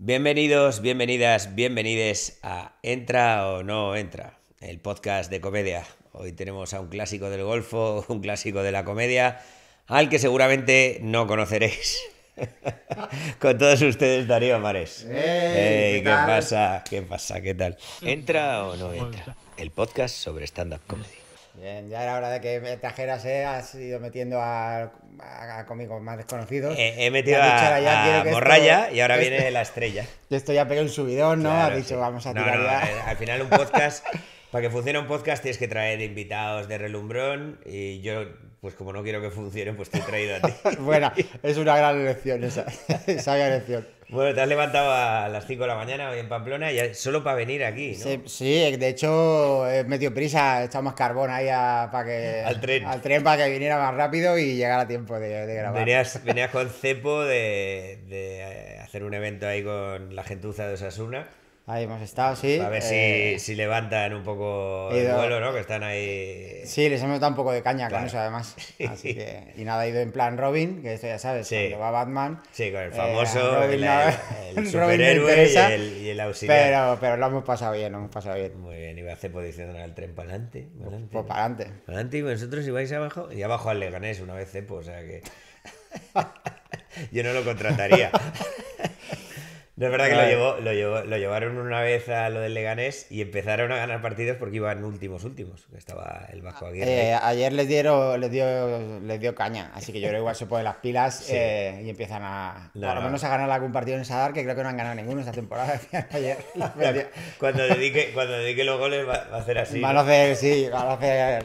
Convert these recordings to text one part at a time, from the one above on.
Bienvenidos, bienvenidas, bienvenides a Entra o no entra, el podcast de comedia. Hoy tenemos a un clásico del golfo, un clásico de la comedia, al que seguramente no conoceréis. Con todos ustedes, Darío Mares. ¿Qué, pasa? ¿Qué pasa? ¿Qué tal? ¿Entra o no entra? El podcast sobre stand-up comedy. Bien, ya era hora de que me trajeras, eh, has ido metiendo a, a, más desconocidos. Eh, he, metido a, Morraya y ahora viene la estrella. Esto ya pegó un subidón, ¿no? dicho, vamos a eh, Al final un podcast, para que funcione un podcast tienes que traer invitados de relumbrón y yo pues como no quiero que funcione, pues te he traído a ti. Bueno, es una gran elección esa, esa elección. Bueno, te has levantado a las 5 de la mañana hoy en Pamplona y solo para venir aquí, ¿no? Sí, de hecho he metido prisa, he echado más carbón ahí para que... Al tren. para que viniera más rápido y llegara a tiempo de, grabar. Venías, con cepo de, de eh, hacer un evento ahí con la gentuza de Osasuna. Ahí hemos estado, sí. A ver si, eh, si, levantan un poco el vuelo, ¿no? Que están ahí. Sí, les hemos dado un poco de caña claro. con eso, además. Así que, y nada, ha ido en plan Robin, que esto ya sabes, sí. cuando va Batman. Sí, con el eh, famoso, Robin, el, superhéroe y, el, auxiliar. Pero, pero lo hemos pasado bien, lo hemos pasado bien. Muy bien, iba a hacer posición al tren para adelante. Para adelante, pues, para adelante. Para adelante y vosotros ibais abajo. Y abajo al Leganés una vez, Cepo, eh, pues, o sea que. Yo no lo contrataría. No, es verdad que lo, llevó, lo, llevó, lo, llevaron una vez a lo del Leganés y empezaron a ganar partidos porque iban últimos, últimos. Estaba el Vasco ah, Aguirre. Eh, ayer les, dieron, les, dio, les dio caña, así que yo creo que igual se ponen las pilas eh, y empiezan a. por lo menos a ganar algún partido en Sadar, que creo que no han ganado ninguno esta temporada. ayer. cuando, dedique, cuando dedique los goles va, a hacer así. Van a hacer, sí, van a hacer.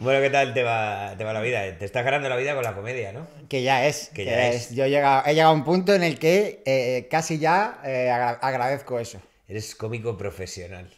Bueno, ¿qué tal te va, la vida? Te estás ganando la vida con la comedia, ¿no? Que ya es. Que, ya es. Yo he llegado, a un punto en el que eh, casi ya eh, agradezco eso. Eres cómico profesional.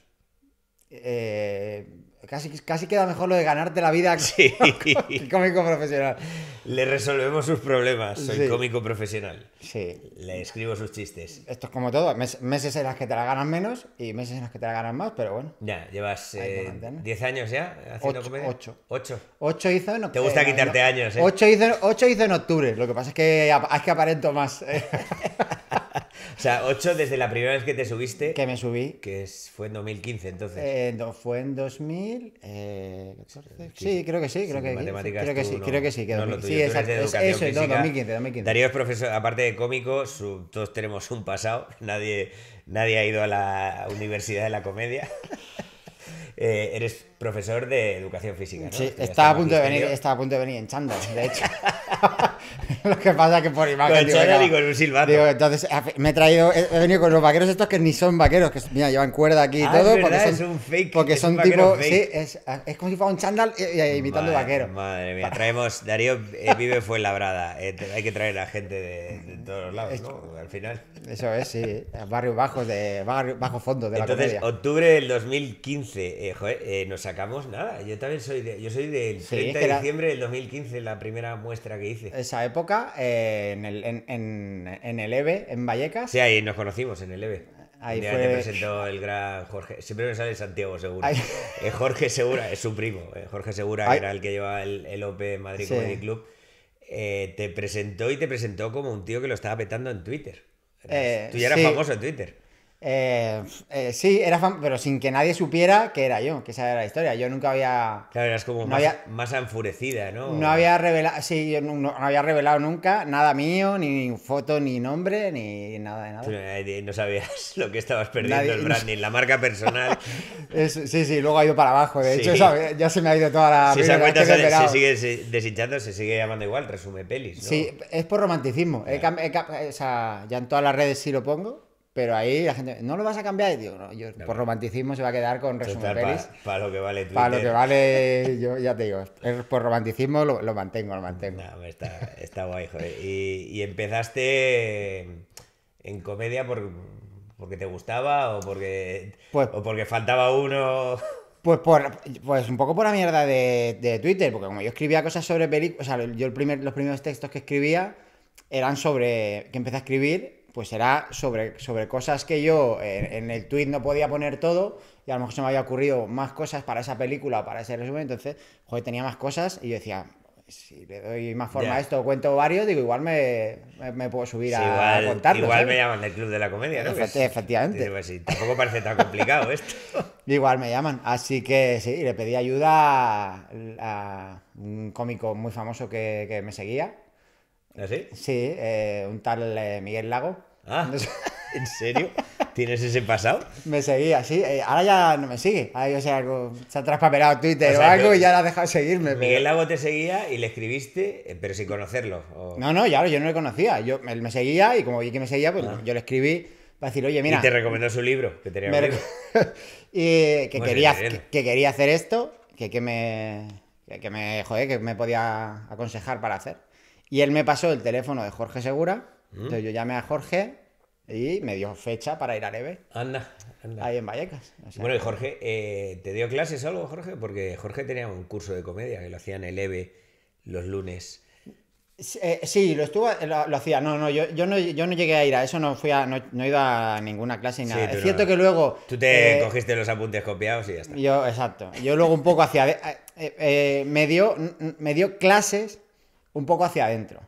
Eh, Casi, casi queda mejor lo de ganarte la vida sí. cómico profesional. Le resolvemos sus problemas, soy cómico profesional. Sí. Le escribo sus chistes. Esto es como todo, meses en las que te la ganas menos y meses en las que te la ganas más, pero bueno. Ya, llevas 10 eh, años ya haciendo 8. 8. 8 hizo en octubre. Te gusta quitarte años, ¿eh? 8 hizo, hizo, en octubre, lo que pasa es que, es que aparento más. ¿eh? o sea, 8 desde la primera vez que te subiste. Que me subí. Que fue en 2015 entonces. Eh, fue en 2000... Eh, sí, creo que sí, creo que, creo que sí. creo que sí, que sí, exacto. Es, eso, no, 2015, 2015. Darío es profesor, aparte de cómico, todos tenemos un pasado. Nadie, nadie ha ido a la Universidad de la Comedia. Eh, eres profesor de educación física, ¿no? Sí, estaba a, punto de venir, estaba a punto de venir en chándal, de hecho. lo que pasa es que por imagen. Con chándal y con un silbato. Digo, entonces me he traído, he venido con los vaqueros estos que ni son vaqueros, que mira, llevan cuerda aquí y ah, todo. Es porque son, es un fake. Porque son tipo. Sí, es, como si fuera un chándal eh, eh, imitando vaquero. Madre mía, traemos. Darío eh, vive fue la brada hay que traer a gente de en todos lados, ¿no? Al final. Eso es, sí. Barrio bajo, de, bajo fondo de Entonces, la comedia. octubre del 2015, eh, joder, eh, nos sacamos nada. Yo también soy de, yo soy del 30 de diciembre del 2015, la primera muestra que hice. Esa época, eh, en, el, en, en, el EVE, en Vallecas. Sí, ahí nos conocimos, en el EVE. Ahí fue... te presentó el gran Jorge. Siempre me sale Santiago Segura. Jorge Segura es su primo. Jorge Segura era el que llevaba el, el Madrid Comedy Club. Eh, te presentó y te presentó como un tío que lo estaba petando en Twitter. Eh, tú ya eras famoso en Twitter. Eh, eh, sí, era pero sin que nadie supiera que era yo, que esa era la historia. Yo nunca había. Claro, eras como más, enfurecida, ¿no? No había revelado, sí, no, había revelado nunca nada mío, ni foto, ni nombre, ni nada de nada. Eh, no sabías lo que estabas perdiendo el branding, la marca personal. sí, sí, luego ha ido para abajo. De hecho, ya se me ha ido toda la. Si se cuenta se, sigue deshinchando, se sigue llamando igual, resume pelis. Sí, es por romanticismo. ya en todas las redes sí lo pongo pero ahí la gente, ¿no lo vas a cambiar? yo, por romanticismo se va a quedar con resumen Para lo que vale Para lo que vale, yo ya te digo, por romanticismo lo, mantengo, lo mantengo. No, está, guay, joder. Y, empezaste en comedia porque te gustaba o porque, pues o porque faltaba uno. Pues, pues un poco por la mierda de, Twitter, porque como yo escribía cosas sobre películas, o sea, yo el primer, los primeros textos que escribía eran sobre, que empecé a escribir pues era sobre, sobre cosas que yo eh, en, el tweet no podía poner todo y a lo mejor se me había ocurrido más cosas para esa película o para ese resumen, entonces, joder, tenía más cosas y yo decía, si le doy más forma a esto, cuento varios, digo, igual me, me, puedo subir a, contar. contarlo. Igual me llaman del Club de la Comedia, ¿no? Pues, efectivamente. Pues tampoco parece tan complicado esto. igual me llaman. Así que sí, le pedí ayuda a, un cómico muy famoso que me seguía, ¿Ah, sí? Eh, un tal eh, Miguel Lago. Ah, ¿en serio? ¿Tienes ese pasado? Me seguía, sí. Eh, ahora ya no me sigue. o sea, se ha traspapelado Twitter o, algo y ya la ha dejado seguirme. Miguel Lago te seguía y le escribiste, pero sin conocerlo. No, no, ya yo no le conocía. Yo me, seguía y como vi que me seguía, pues ah. yo le escribí para decir, oye, mira. Y te recomendó su libro, que tenía y que, quería, quería hacer esto, que, me. Que, me, que me podía aconsejar para hacer. Y él me pasó el teléfono de Jorge Segura. Mm. Entonces yo llamé a Jorge y me dio fecha para ir a EVE. Anda, anda. Ahí en Vallecas. bueno, y Jorge, eh, ¿te dio clases algo, Jorge? Porque Jorge tenía un curso de comedia que lo hacían en el EVE los lunes. Eh, sí, lo estuvo, lo, hacía. No, no, yo, no, llegué a ir a eso, no fui a, no, he ido a ninguna clase ni nada. es cierto que luego. Tú te eh, cogiste los apuntes copiados y ya está. Yo, exacto. Yo luego un poco hacía... me dio, me dio clases un poco hacia adentro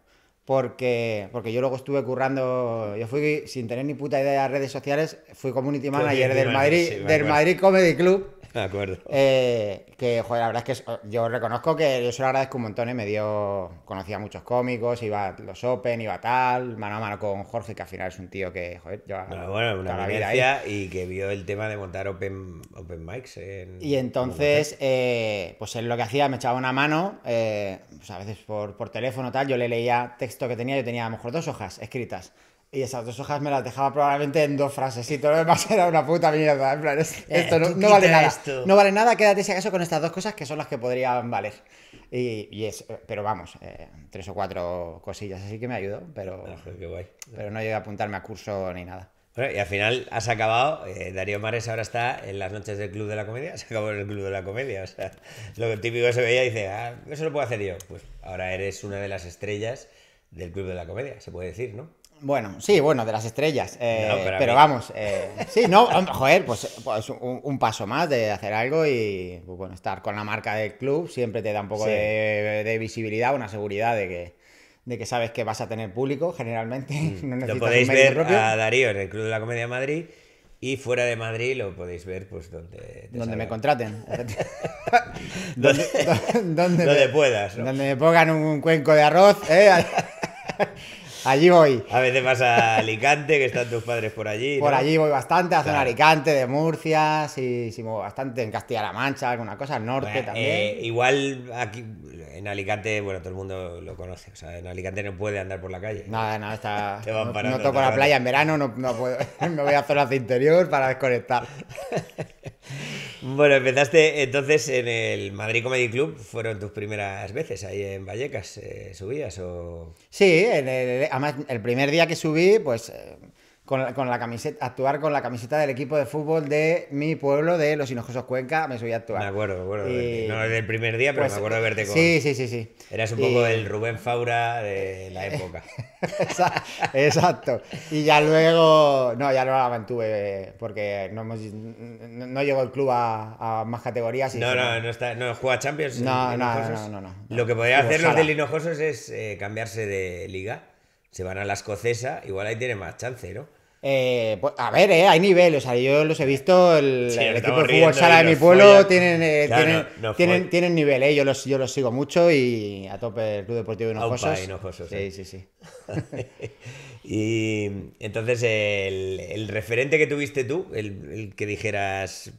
porque, porque yo luego estuve currando, yo fui sin tener ni puta idea de redes sociales, fui community manager del Madrid, del Madrid Comedy Club. De acuerdo. Eh, que, joder, la verdad es que yo reconozco que yo se lo agradezco un montón, y ¿eh? me dio, conocía a muchos cómicos, iba a los Open, iba tal, mano a mano con Jorge, que al final es un tío que, joder, yo ah, bueno, una la y que vio el tema de montar Open, open Mics. Y entonces, eh, pues él lo que hacía, me echaba una mano, pues a veces por, por teléfono tal, yo le leía textos esto que tenía, yo tenía a lo mejor dos hojas escritas. Y esas dos hojas me las dejaba probablemente en dos frases y todo lo demás era una puta mierda. En plan, esto no, vale nada. No vale nada, quédate si acaso con estas dos cosas que son las que podrían valer. Y, es, pero vamos, eh, tres o cuatro cosillas así que me ayudó, pero, ah, pero no llegué a apuntarme a curso ni nada. y al final has acabado, eh, Darío Mares ahora está en las noches del Club de la Comedia, se acabó en el Club de la Comedia, o sea, lo típico se veía y dice, ah, eso lo puedo hacer yo. Pues ahora eres una de las estrellas del Club de la Comedia, se puede decir, ¿no? Bueno, sí, bueno, de las estrellas. Eh, pero, vamos, eh, sí, no, joder, pues, pues un, paso más de hacer algo y pues bueno, estar con la marca del club siempre te da un poco de, visibilidad, una seguridad de que, de que sabes que vas a tener público generalmente. Mm, lo podéis ver a Darío en el Club de la Comedia de Madrid y fuera de Madrid lo podéis ver pues donde... donde me contraten. donde, puedas. Donde me pongan un cuenco de arroz. ¿eh? allí voy. A veces vas a Alicante, que están tus padres por allí. Por allí voy bastante, a zona Alicante, de Murcia, sí, sí, bastante en Castilla-La Mancha, alguna cosa, norte también. Eh, igual aquí en Alicante, bueno, todo el mundo lo conoce. O sea, en Alicante no puede andar por la calle. Nada, nada, está. no, toco la playa en verano, no, voy a zonas de interior para desconectar. bueno, empezaste entonces en el Madrid Comedy Club, fueron tus primeras veces ahí en Vallecas. Eh, ¿Subías o.? Sí, el, además, el primer día que subí, pues. Eh, con la, camiseta, actuar con la camiseta del equipo de fútbol de mi pueblo, de los Hinojosos Cuenca, me subí a actuar. Me acuerdo, del primer día, pero pues, me acuerdo de verte con. Sí, sí, sí. sí. Eras un poco el Rubén Faura de la época. Exacto. Y ya luego. No, ya no la mantuve, porque no, hemos... no, llegó el club a, más categorías. Y no, no, no, está, no juega Champions. No, no, no, no, Lo que podía hacer los del Hinojosos es eh, cambiarse de liga se van a la escocesa, igual ahí tiene más chance, ¿no? Eh, pues, a ver, eh, hay niveles, o sea, yo los he visto, el, equipo de fútbol sala de mi pueblo tienen, eh, tienen, tienen, nivel, eh, yo, los, yo sigo mucho y a tope el Club Deportivo de Hinojosos. Hinojosos sí, eh. sí, sí. sí. y entonces, el, referente que tuviste tú, el, el, que dijeras,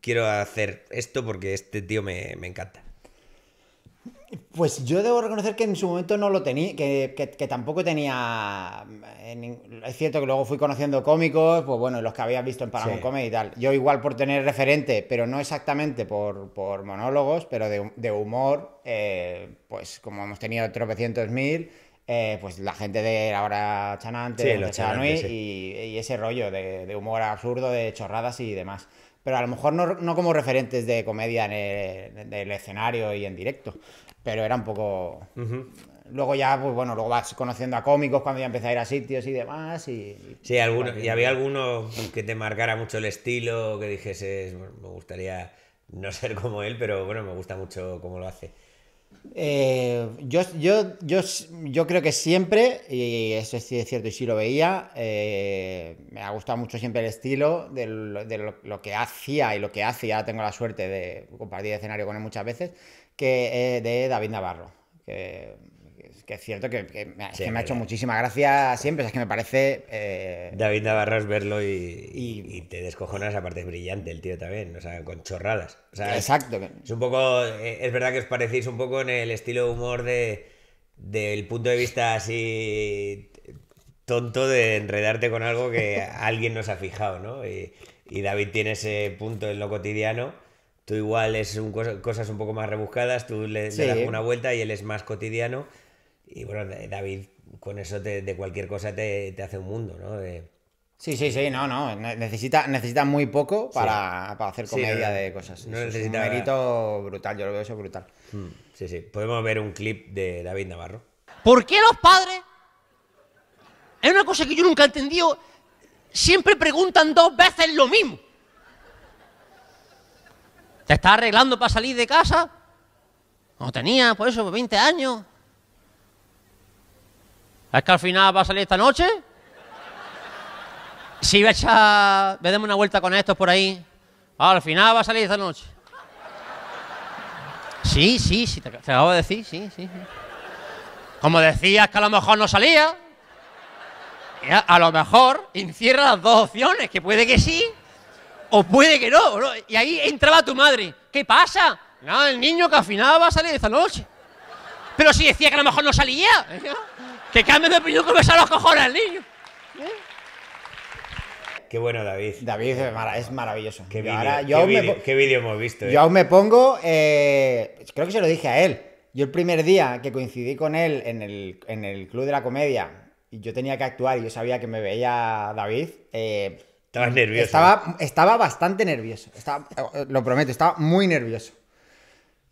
quiero hacer esto porque este tío me encanta. Pues yo debo reconocer que en su momento no lo tenía, que, tampoco tenía. es cierto que luego fui conociendo cómicos, pues bueno, los que había visto en Paramount Comedy y tal. Yo, igual por tener referente, pero no exactamente por, monólogos, pero de, humor, eh, pues como hemos tenido tropecientos mil, eh, pues la gente de ahora Chanante, de Chanui, y, ese rollo de, humor absurdo, de chorradas y demás pero a lo mejor no, como referentes de comedia en el, escenario y en directo pero era un poco... Luego ya, pues bueno, luego vas conociendo a cómicos cuando ya empezáis a ir a sitios y demás. Y, sí, algunos, y había alguno que te marcara mucho el estilo, que dijese, me gustaría no ser como él, pero bueno, me gusta mucho cómo lo hace. Eh, yo, yo, yo, yo, creo que siempre, y eso sí es cierto, y sí lo veía, eh, me ha gustado mucho siempre el estilo de, lo, que hacía y lo que hace, y tengo la suerte de compartir escenario con él muchas veces, que, eh, de David Navarro. Que, es cierto que, me, ha hecho muchísima gracia siempre, es que me parece... Eh, David Navarro es verlo y, te descojonas, aparte es brillante el tío también, o con chorradas. Exacto. Es, un poco, eh, es verdad que os parecéis un poco en el estilo de humor de, del punto de vista así tonto de enredarte con algo que alguien nos ha fijado, ¿no? y David tiene ese punto en lo cotidiano tú igual es un, cosas un poco más rebuscadas, tú le, das una vuelta y él es más cotidiano. Y bueno, David, con eso de cualquier cosa te, hace un mundo, ¿no? Sí, sí, sí, no, no. Necesita, necesita muy poco para, hacer comedia de cosas. un mérito brutal, yo lo veo eso brutal. Mm, sí, sí. Podemos ver un clip de David Navarro. ¿Por qué los padres? Es una cosa que yo nunca he entendido. Siempre preguntan dos veces lo mismo. ¿Te estás arreglando para salir de casa? No tenía, por eso, 20 años. ¿Es que al final va a salir esta noche? Si va a echar. Vedemos una vuelta con estos por ahí. Ah, al final va a salir esta noche. Sí, sí, sí, te, acabo de decir, sí, sí, Como decías que a lo mejor no salía. A, a lo mejor encierra las dos opciones, que puede que sí o puede que no, Y ahí entraba tu madre. ¿Qué pasa? Nada, ah, el niño que afinaba va a salir esta noche. Pero si decía que a lo mejor no salía, ¿eh? que cambie de opinión con los cojones al niño. ¿Eh? Qué bueno, David. David es, maravilloso. Qué vídeo hemos visto. ¿eh? Yo aún me pongo. creo que se lo dije a él. Yo el primer día que coincidí con él en el, Club de la Comedia y yo tenía que actuar y yo sabía que me veía David, Estabas nervioso. Estaba, bastante nervioso. Estaba, eh, lo prometo, estaba muy nervioso.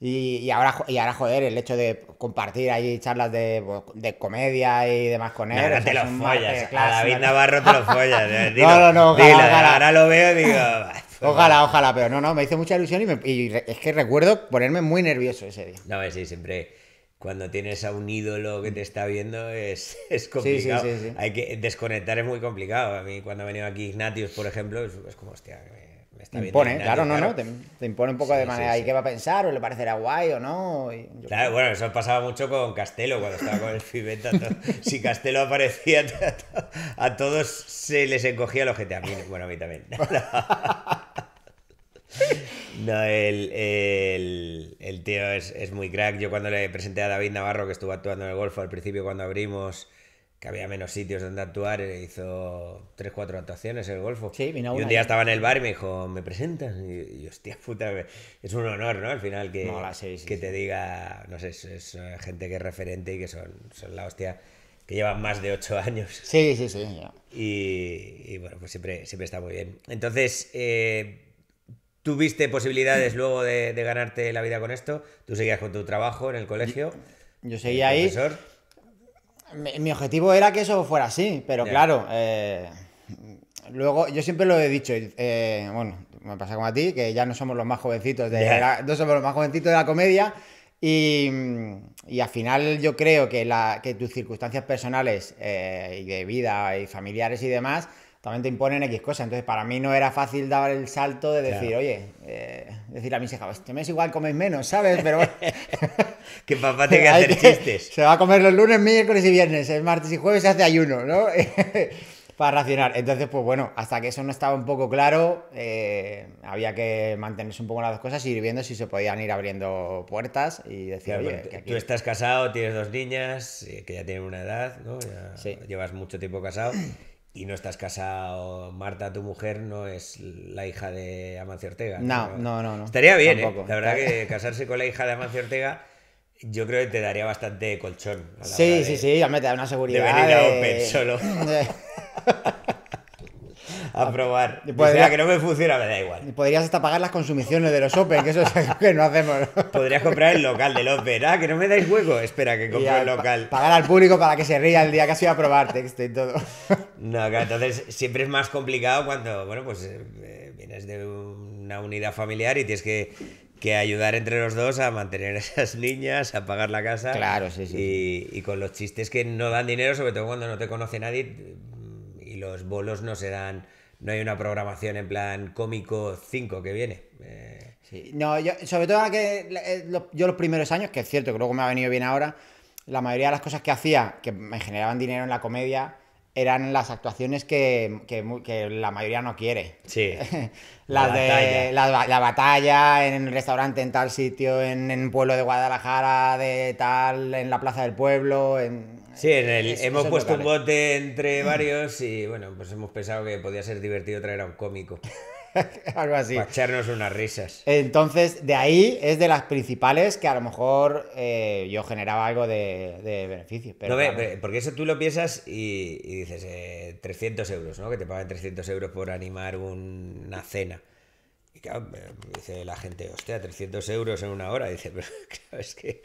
Y, ahora, joder, el hecho de compartir ahí charlas de, comedia y demás con él. Ahora te lo follas. Clase, a David Navarro te lo follas. Eh. no, no, no. Ahora lo veo y digo. Pues ojalá, ojalá, pero no, no, me hizo mucha ilusión y, y es que recuerdo ponerme muy nervioso ese día. No, sí, siempre cuando tienes a un ídolo que te está viendo es, es complicado. Hay que desconectar es muy complicado. A mí cuando ha venido aquí Ignatius, por ejemplo, es, como, hostia, me, está te impone, claro, no, no, te, impone un poco de manera ahí que va a pensar, o le parecerá guay o no. Claro, bueno, eso pasaba mucho con Castelo cuando estaba con el Fibeta. si Castelo aparecía, a todos se les encogía el ojete. bueno, a mí también. No, el, tío es, muy crack. Yo cuando le presenté a David Navarro, que estuvo actuando en el golfo al principio cuando abrimos, que había menos sitios donde actuar, eh, hizo tres, cuatro actuaciones en el golfo. Sí, vino y un día estaba en el bar y me dijo, ¿me presentas? Y, hostia puta, es un honor, ¿no? Al final que, que te diga, no sé, es, eh, gente que es referente y que son, son la hostia que llevan más de ocho años. Sí, sí, sí. Y, bueno, pues siempre, siempre está muy bien. Entonces, eh, tuviste posibilidades luego de, ganarte la vida con esto. Tú seguías con tu trabajo en el colegio. Yo eh, seguía ahí. Mi, objetivo era que eso fuera así, pero claro, eh, luego yo siempre lo he dicho, eh, bueno, me pasa como a ti, que ya no somos los más jovencitos de la, los más jovencitos de la comedia. Y, al final yo creo que, tus circunstancias personales y de vida y familiares y demás también te imponen X cosas. Entonces, para mí no era fácil dar el salto de decir, oye, eh", decir a mis hijas, pues, este mes igual coméis menos, ¿sabes? Pero que papá tenga que hacer chistes. Se va a comer los lunes, miércoles y viernes. El martes y jueves se hace ayuno, ¿no? para racionar. Entonces, pues bueno, hasta que eso no estaba un poco claro, eh, había que mantenerse un poco las dos cosas y ir viendo si se podían ir abriendo puertas y decir, Oye, tú estás casado, tienes dos niñas eh, que ya tienen una edad, ¿no? Llevas mucho tiempo casado. Y no estás casado. Marta, tu mujer, no es la hija de Amancio Ortega. No, no, no. no, Estaría bien, ¿eh? La verdad que casarse con la hija de Amancio Ortega yo creo que te daría bastante colchón. sí, sí, sí, ya me da una seguridad. De venir a Open solo. a probar. Y podría, que no me funciona, me da igual. Y podrías hasta pagar las consumiciones de los Open, que eso es algo que no hacemos. Podrías comprar el local del Open. Ah, que no me dais hueco. Espera, que compro el local. pagar al público para que se ría el día que has ido a probar texto y todo. No, claro, entonces siempre es más complicado cuando, bueno, pues eh, vienes de una unidad familiar y tienes que que ayudar entre los dos a mantener esas niñas, a pagar la casa. Claro, sí, sí. y, con los chistes que no dan dinero, sobre todo cuando no te conoce nadie y los bolos no se dan no hay una programación en plan cómico 5 que viene. Eh. no, sobre todo que eh, yo los primeros años, que es cierto que luego me ha venido bien ahora, la mayoría de las cosas que hacía, que me generaban dinero en la comedia, eran las actuaciones que, la mayoría no quiere. Sí. la de batalla. La, batalla en el restaurante en tal sitio, en, un pueblo de Guadalajara, de tal, en la plaza del pueblo, en Sí, hemos puesto un bote entre mm. varios y bueno, pues hemos pensado que podía ser divertido traer a un cómico. Algo así. Para echarnos unas risas. Entonces, de ahí es de las principales que a lo mejor eh, yo generaba algo de, beneficio. Pero no, porque eso tú lo piensas y, dices 300 eh, euros, ¿no? Que te pagan 300 euros por animar una cena. Y claro, dice la gente, hostia, 300 euros en una hora. dice, pero claro, es que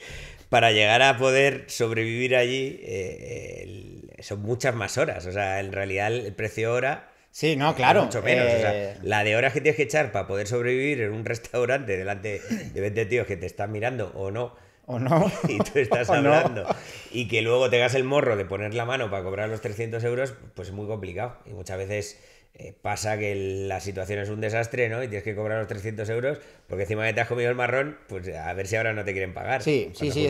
para llegar a poder sobrevivir allí eh, son muchas más horas. O sea, en realidad el precio hora... Sí, no, claro. Mucho menos. Eh. la de horas que tienes que echar para poder sobrevivir en un restaurante delante de 20 tíos que te están mirando o no. O no. Y tú estás hablando. Y que luego te tengas el morro de poner la mano para cobrar los 300 euros, pues es muy complicado. Y muchas veces eh, pasa que la situación es un desastre, ¿no? Y tienes que cobrar los 300 euros, porque encima que te has comido el marrón, pues eh, a ver si ahora no te quieren pagar. Sí, sí, sí,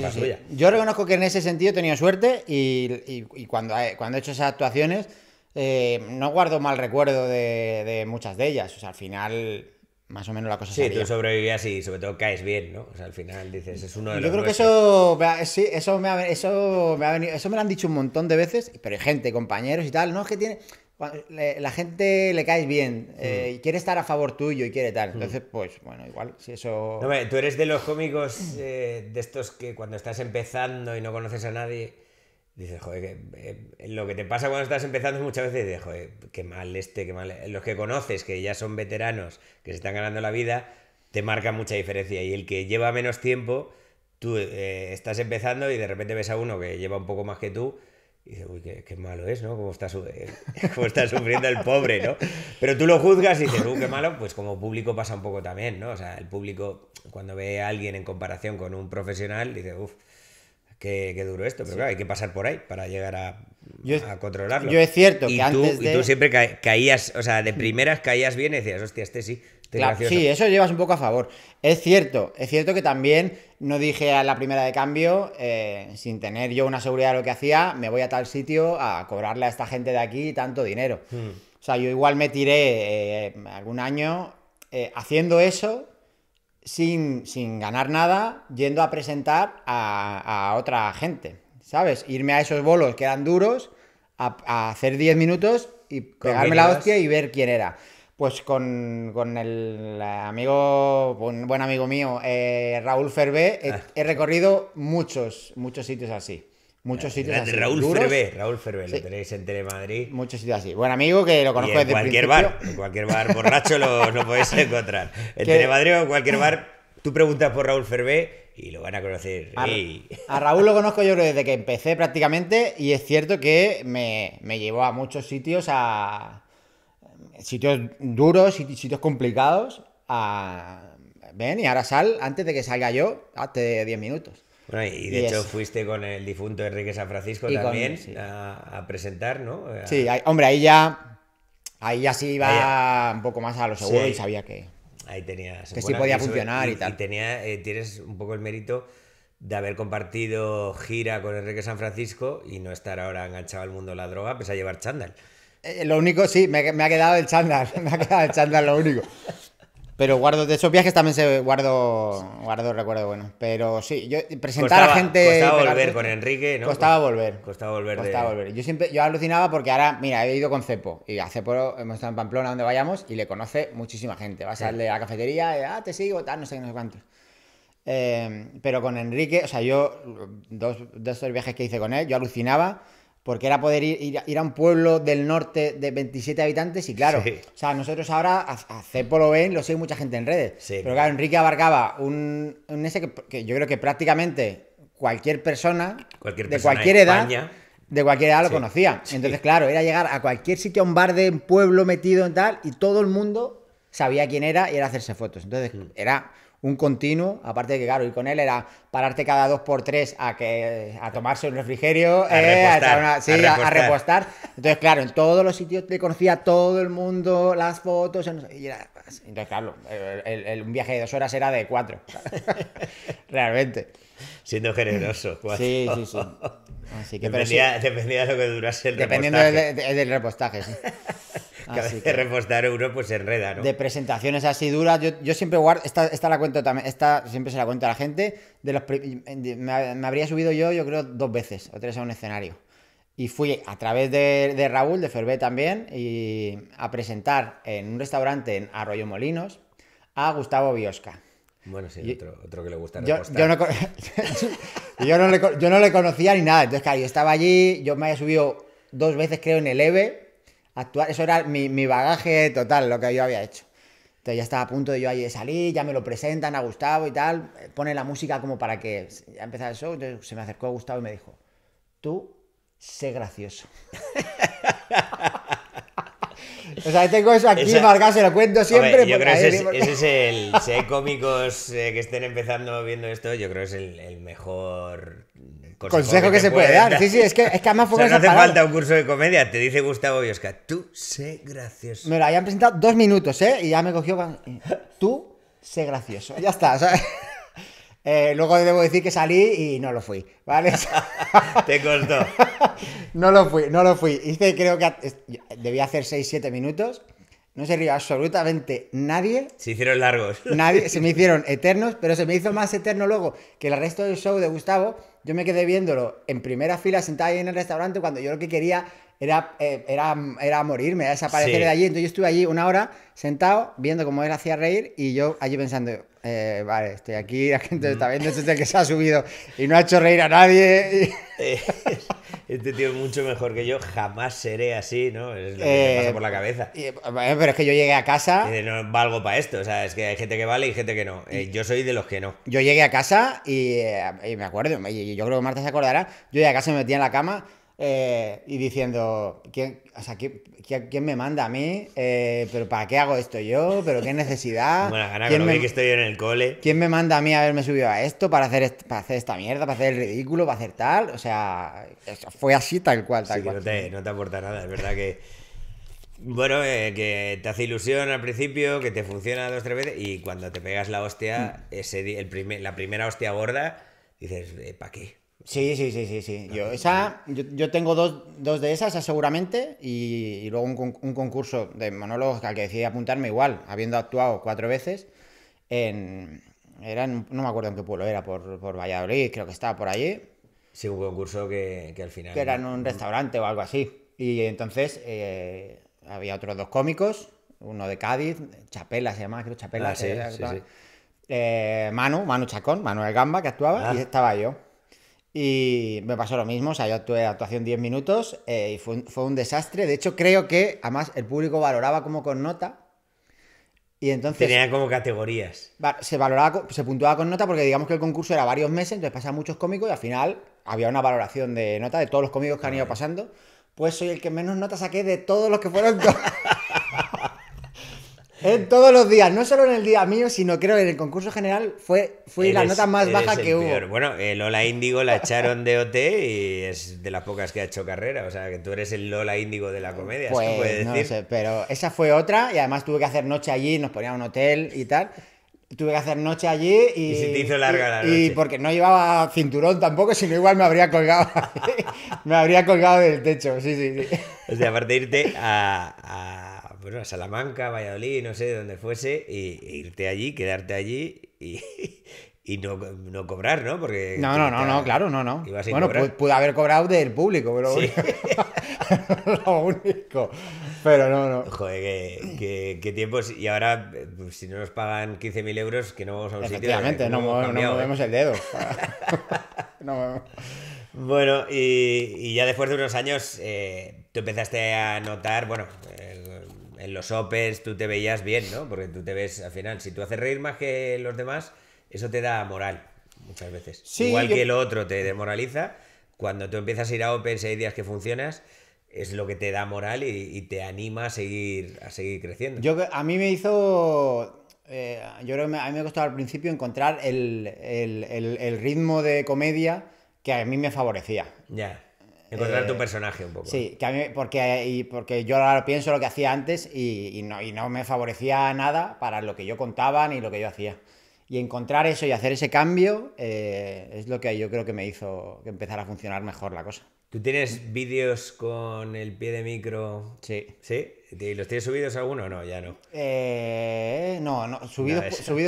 Yo reconozco que en ese sentido he tenido suerte y, cuando, he, hecho esas actuaciones eh, no guardo mal recuerdo de, muchas de ellas. O sea, al final más o menos la cosa sí, tú sobrevivías y sobre todo caes bien, ¿no? O sea, al final dices, es uno de los... Yo creo que eso, sí, eso, me ha, eso, me ha venido, eso me lo han dicho un montón de veces, pero hay gente, compañeros y tal, no, es que tiene, la gente le caes bien eh, hmm. y quiere estar a favor tuyo y quiere tal. Hmm. Entonces, pues bueno, igual, si eso. No, tú eres de los cómicos eh, de estos que cuando estás empezando y no conoces a nadie, dices, joder, eh, lo que te pasa cuando estás empezando es muchas veces dices, joder, qué mal este, qué mal. Los que conoces, que ya son veteranos, que se están ganando la vida, te marca mucha diferencia. Y el que lleva menos tiempo, tú estás empezando y de repente ves a uno que lleva un poco más que tú y dice, uy, qué, malo es, ¿no? Cómo está, eh, cómo sufriendo el pobre, ¿no? Pero tú lo juzgas y dices, uy, qué malo, pues como público pasa un poco también, ¿no? O sea, el público cuando ve a alguien en comparación con un profesional, dice, uff, qué, qué, duro esto. Pero claro, hay que pasar por ahí para llegar a, a controlarlo. Yo es cierto y que tú, antes Y tú siempre caías, o sea, de mm. primeras caías bien y decías, hostia, este sí sí, eso llevas un poco a favor. Es cierto, es cierto que también no dije a la primera de cambio, eh, sin tener yo una seguridad de lo que hacía, me voy a tal sitio a cobrarle a esta gente de aquí tanto dinero. Hmm. O sea, yo igual me tiré eh, algún año eh, haciendo eso sin, ganar nada, yendo a presentar a, otra gente, ¿sabes? Irme a esos bolos que eran duros, a, a hacer 10 minutos y pegarme la hostia y ver quién era pues con, el eh, amigo, un buen amigo mío, eh, Raúl Fervé, ah. he, recorrido muchos, muchos sitios así. Muchos sitios Raúl así. Raúl Raúl Fervé, lo tenéis en Telemadrid. Muchos sitios así. Buen amigo que lo conozco y en cualquier bar, en cualquier bar borracho lo, podéis encontrar. En Telemadrid o en cualquier bar, tú preguntas por Raúl Fervé y lo van a conocer. A, a, Raúl lo conozco yo desde que empecé prácticamente y es cierto que me llevó a muchos sitios a sitios duros, y sitios complicados, a... ven y ahora sal antes de que salga yo, hace 10 minutos. y de hecho fuiste con el difunto Enrique San Francisco también a, presentar, ¿no? Sí, hombre, ahí ya, ahí ya sí iba un poco más a lo seguro y sabía que... Ahí Que sí podía funcionar y, tal. Y eh, tienes un poco el mérito de haber compartido gira con Enrique San Francisco y no estar ahora enganchado al mundo la droga, pues a llevar chándal. Eh, lo único, sí, me, me, ha quedado el chándal. Me ha quedado el chándal lo único. Pero guardo, de esos viajes también se guardo, guardo recuerdo bueno. Pero sí, yo presentar a a gente. Costaba volver con Enrique, ¿no? Costaba volver. Costaba volver. Costaba volver. Yo siempre, yo alucinaba porque ahora, mira, he ido con Cepo. Y a Cepo hemos estado en Pamplona, donde vayamos, y le conoce muchísima gente. Vas salir a la cafetería, ah, te sigo, tal, no sé qué, no sé cuántos. Eh, pero con Enrique, o sea, yo, dos de esos viajes que hice con él, yo alucinaba porque era poder ir, ir, a un pueblo del norte de 27 habitantes y claro, o sea, nosotros ahora a, a Cepo lo ven, lo sigue mucha gente en redes. pero claro, Enrique abarcaba un, ese que, yo creo que prácticamente cualquier persona, de cualquier edad, de cualquier edad lo conocía. Entonces, claro, era llegar a cualquier sitio, a un bar de un pueblo metido en tal, y todo el mundo sabía quién era y era hacerse fotos. Entonces, mm. era un continuo, aparte de que, claro, y con él era pararte cada dos por tres a, que, a tomarse un refrigerio, a, eh, repostar, sí, a, repostar. Entonces, claro, en todos los sitios te conocía todo el mundo, las fotos, entonces, claro, un viaje de dos horas era de cuatro, realmente siendo generoso. Sí, sí, sí. que, dependía, de lo que durase el Dependiendo repostaje. Dependiendo del repostaje, sí. que repostar uno, pues se enreda, De presentaciones así duras, yo, siempre guardo. Esta, la cuento también, esta siempre se la cuento a la gente. De me, habría subido yo, yo creo, dos veces o tres a un escenario. Y fui a través de, de Raúl, de Fervé también, y a presentar en un restaurante en Arroyo Molinos a Gustavo Biosca. Bueno, sí, otro, que le gusta yo, yo, no, le, yo no le conocía ni nada. Entonces, claro, yo estaba allí, yo me había subido dos veces, creo, en el EVE. Actuar, eso era mi, bagaje total, lo que yo había hecho. Entonces ya estaba a punto de yo ahí de salir, ya me lo presentan a Gustavo y tal. Pone la música como para que ya empezara el show. Entonces se me acercó Gustavo y me dijo, tú sé gracioso. O sea, tengo eso aquí Esa... se lo cuento siempre. yo creo que ese, es, es el. Si hay cómicos eh, que estén empezando viendo esto, yo creo que es el, el mejor consejo, que, se puede dar. Sí, sí, es que, es que además fue o sea, No hace falta un curso de comedia, te dice Gustavo Biosca, tú sé gracioso. Mira, ya han presentado dos minutos, ¿eh? Y ya me cogió. Tú sé gracioso. Ya está, ¿sabes? Eh, luego debo decir que salí y no lo fui, ¿vale? Te costó. no lo fui, no lo fui. Hice, creo que debía hacer 6-7 minutos. No se rió absolutamente nadie. Se hicieron largos. Nadie, se me hicieron eternos, pero se me hizo más eterno luego que el resto del show de Gustavo. Yo me quedé viéndolo en primera fila, sentado ahí en el restaurante, cuando yo lo que quería era, eh, era, era morirme, desaparecer de allí. Entonces yo estuve allí una hora sentado, viendo cómo él hacía reír, y yo allí pensando, eh, vale, estoy aquí, la gente mm. está viendo, este que se ha subido y no ha hecho reír a nadie. Eh, este tío es mucho mejor que yo, jamás seré así, ¿no? Es lo que me eh, pasa por la cabeza. pero es que yo llegué a casa... no valgo para esto, o sea, es que hay gente que vale y gente que no. yo soy de los que no. Yo llegué a casa y, y me acuerdo, yo creo que Marta se acordará, yo llegué a casa y me metí en la cama eh, y diciendo, ¿quién, me manda a mí? Eh, ¿Pero para qué hago esto yo? ¿Pero qué necesidad? ¿Quién me, que estoy en el cole. ¿Quién me manda a mí haberme subido a esto para hacer, para hacer esta mierda, para hacer el ridículo, para hacer tal? O sea, fue así tal cual, tal No te, aporta nada, es verdad que... Bueno, eh, que te hace ilusión al principio, que te funciona dos, tres veces, y cuando te pegas la hostia, mm. ese, la primera hostia gorda, dices, ¿para qué? Sí, sí, sí, sí, sí. Yo, esa, yo, yo tengo dos, de esas seguramente y, luego un, concurso de monólogos al que decidí apuntarme igual, habiendo actuado cuatro veces en... no me acuerdo en qué pueblo era, por, por Valladolid, creo que estaba por allí. Sí, un concurso que, al final... Que era en un restaurante o algo así. Y entonces eh, había otros dos cómicos, uno de Cádiz, Chapela se llamaba, creo, Chapela. Ah, eh, Manu, Manu Chacón, Manuel Gamba, que actuaba, ah. y estaba yo. Y me pasó lo mismo, o sea, yo actué actuación 10 minutos eh, y fue un, desastre. De hecho, creo que además el público valoraba como con nota. Y entonces. Tenían como categorías. Se valoraba, se puntuaba con nota porque digamos que el concurso era varios meses, entonces pasaban muchos cómicos y al final había una valoración de nota de todos los cómicos que han ido pasando. Pues soy el que menos nota saqué de todos los que fueron. En eh, todos los días, no solo en el día mío, sino creo en el concurso general fue, la nota más baja que hubo. Bueno, el eh, Lola Índigo la echaron de OT y es de las pocas que ha hecho carrera. O sea, que tú eres el Lola Índigo de la comedia. Pues, no No sé, pero esa fue otra y además tuve que hacer noche allí, nos ponían un hotel y tal. Tuve que hacer noche allí y. Y se te hizo larga y, la noche. Y porque no llevaba cinturón tampoco, sino igual me habría colgado. me habría colgado del techo, sí, sí, sí. O sea, aparte de irte a bueno, a Salamanca, Valladolid, no sé, dónde fuese, y, e irte allí, quedarte allí y, no, no, cobrar, ¿no? Porque no, no, no, claro, no, no. Bueno, pude haber cobrado del público, pero lo único. Pero no, no. Joder, qué, tiempos. Y ahora, pues, si no nos pagan 15.000 euros, que no vamos a un sitio. no, ¿eh? movemos el dedo. no Bueno, y, ya después de unos años, eh, tú empezaste a notar, bueno, el en los Opens tú te veías bien, ¿no? Porque tú te ves, al final, si tú haces reír más que los demás, eso te da moral muchas veces. Igual que el otro te demoraliza, cuando tú empiezas a ir a Opens y hay días que funcionas, es lo que te da moral y, te anima a seguir, a seguir creciendo. Yo, a mí me hizo eh, yo creo que a mí me costó al principio encontrar el, el, el, el, ritmo de comedia que a mí me favorecía. Ya. Encontrar tu eh, personaje un poco. Sí, que porque, y porque yo ahora pienso lo que hacía antes y, no, y no me favorecía nada para lo que yo contaba ni lo que yo hacía. Y encontrar eso y hacer ese cambio eh, es lo que yo creo que me hizo que empezara a funcionar mejor la cosa. ¿Tú tienes vídeos con el pie de micro? Sí. ¿Sí? ¿Los tienes subidos alguno no? Ya no. Eh, no, no, subidos,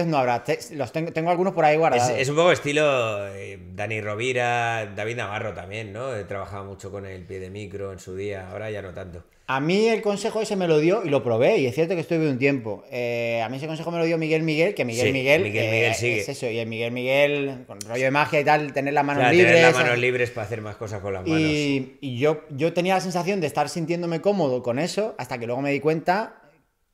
no, habrá. Los tengo, algunos por ahí guardados. Es, un poco estilo eh, Dani Rovira, David Navarro también, ¿no? Trabajaba mucho con el pie de micro en su día, ahora ya no tanto. A mí el consejo ese me lo dio y lo probé, y es cierto que estuve un tiempo. Eh, a mí ese consejo me lo dio Miguel Miguel, que Miguel Miguel, Miguel, eh, es eso, y el Miguel Miguel, con rollo de magia y tal, tener las manos libres. Tener las manos eh. libres para hacer más cosas con las manos. Y, yo, yo tenía la sensación de estar sintiéndome cómodo con eso, hasta que luego me di cuenta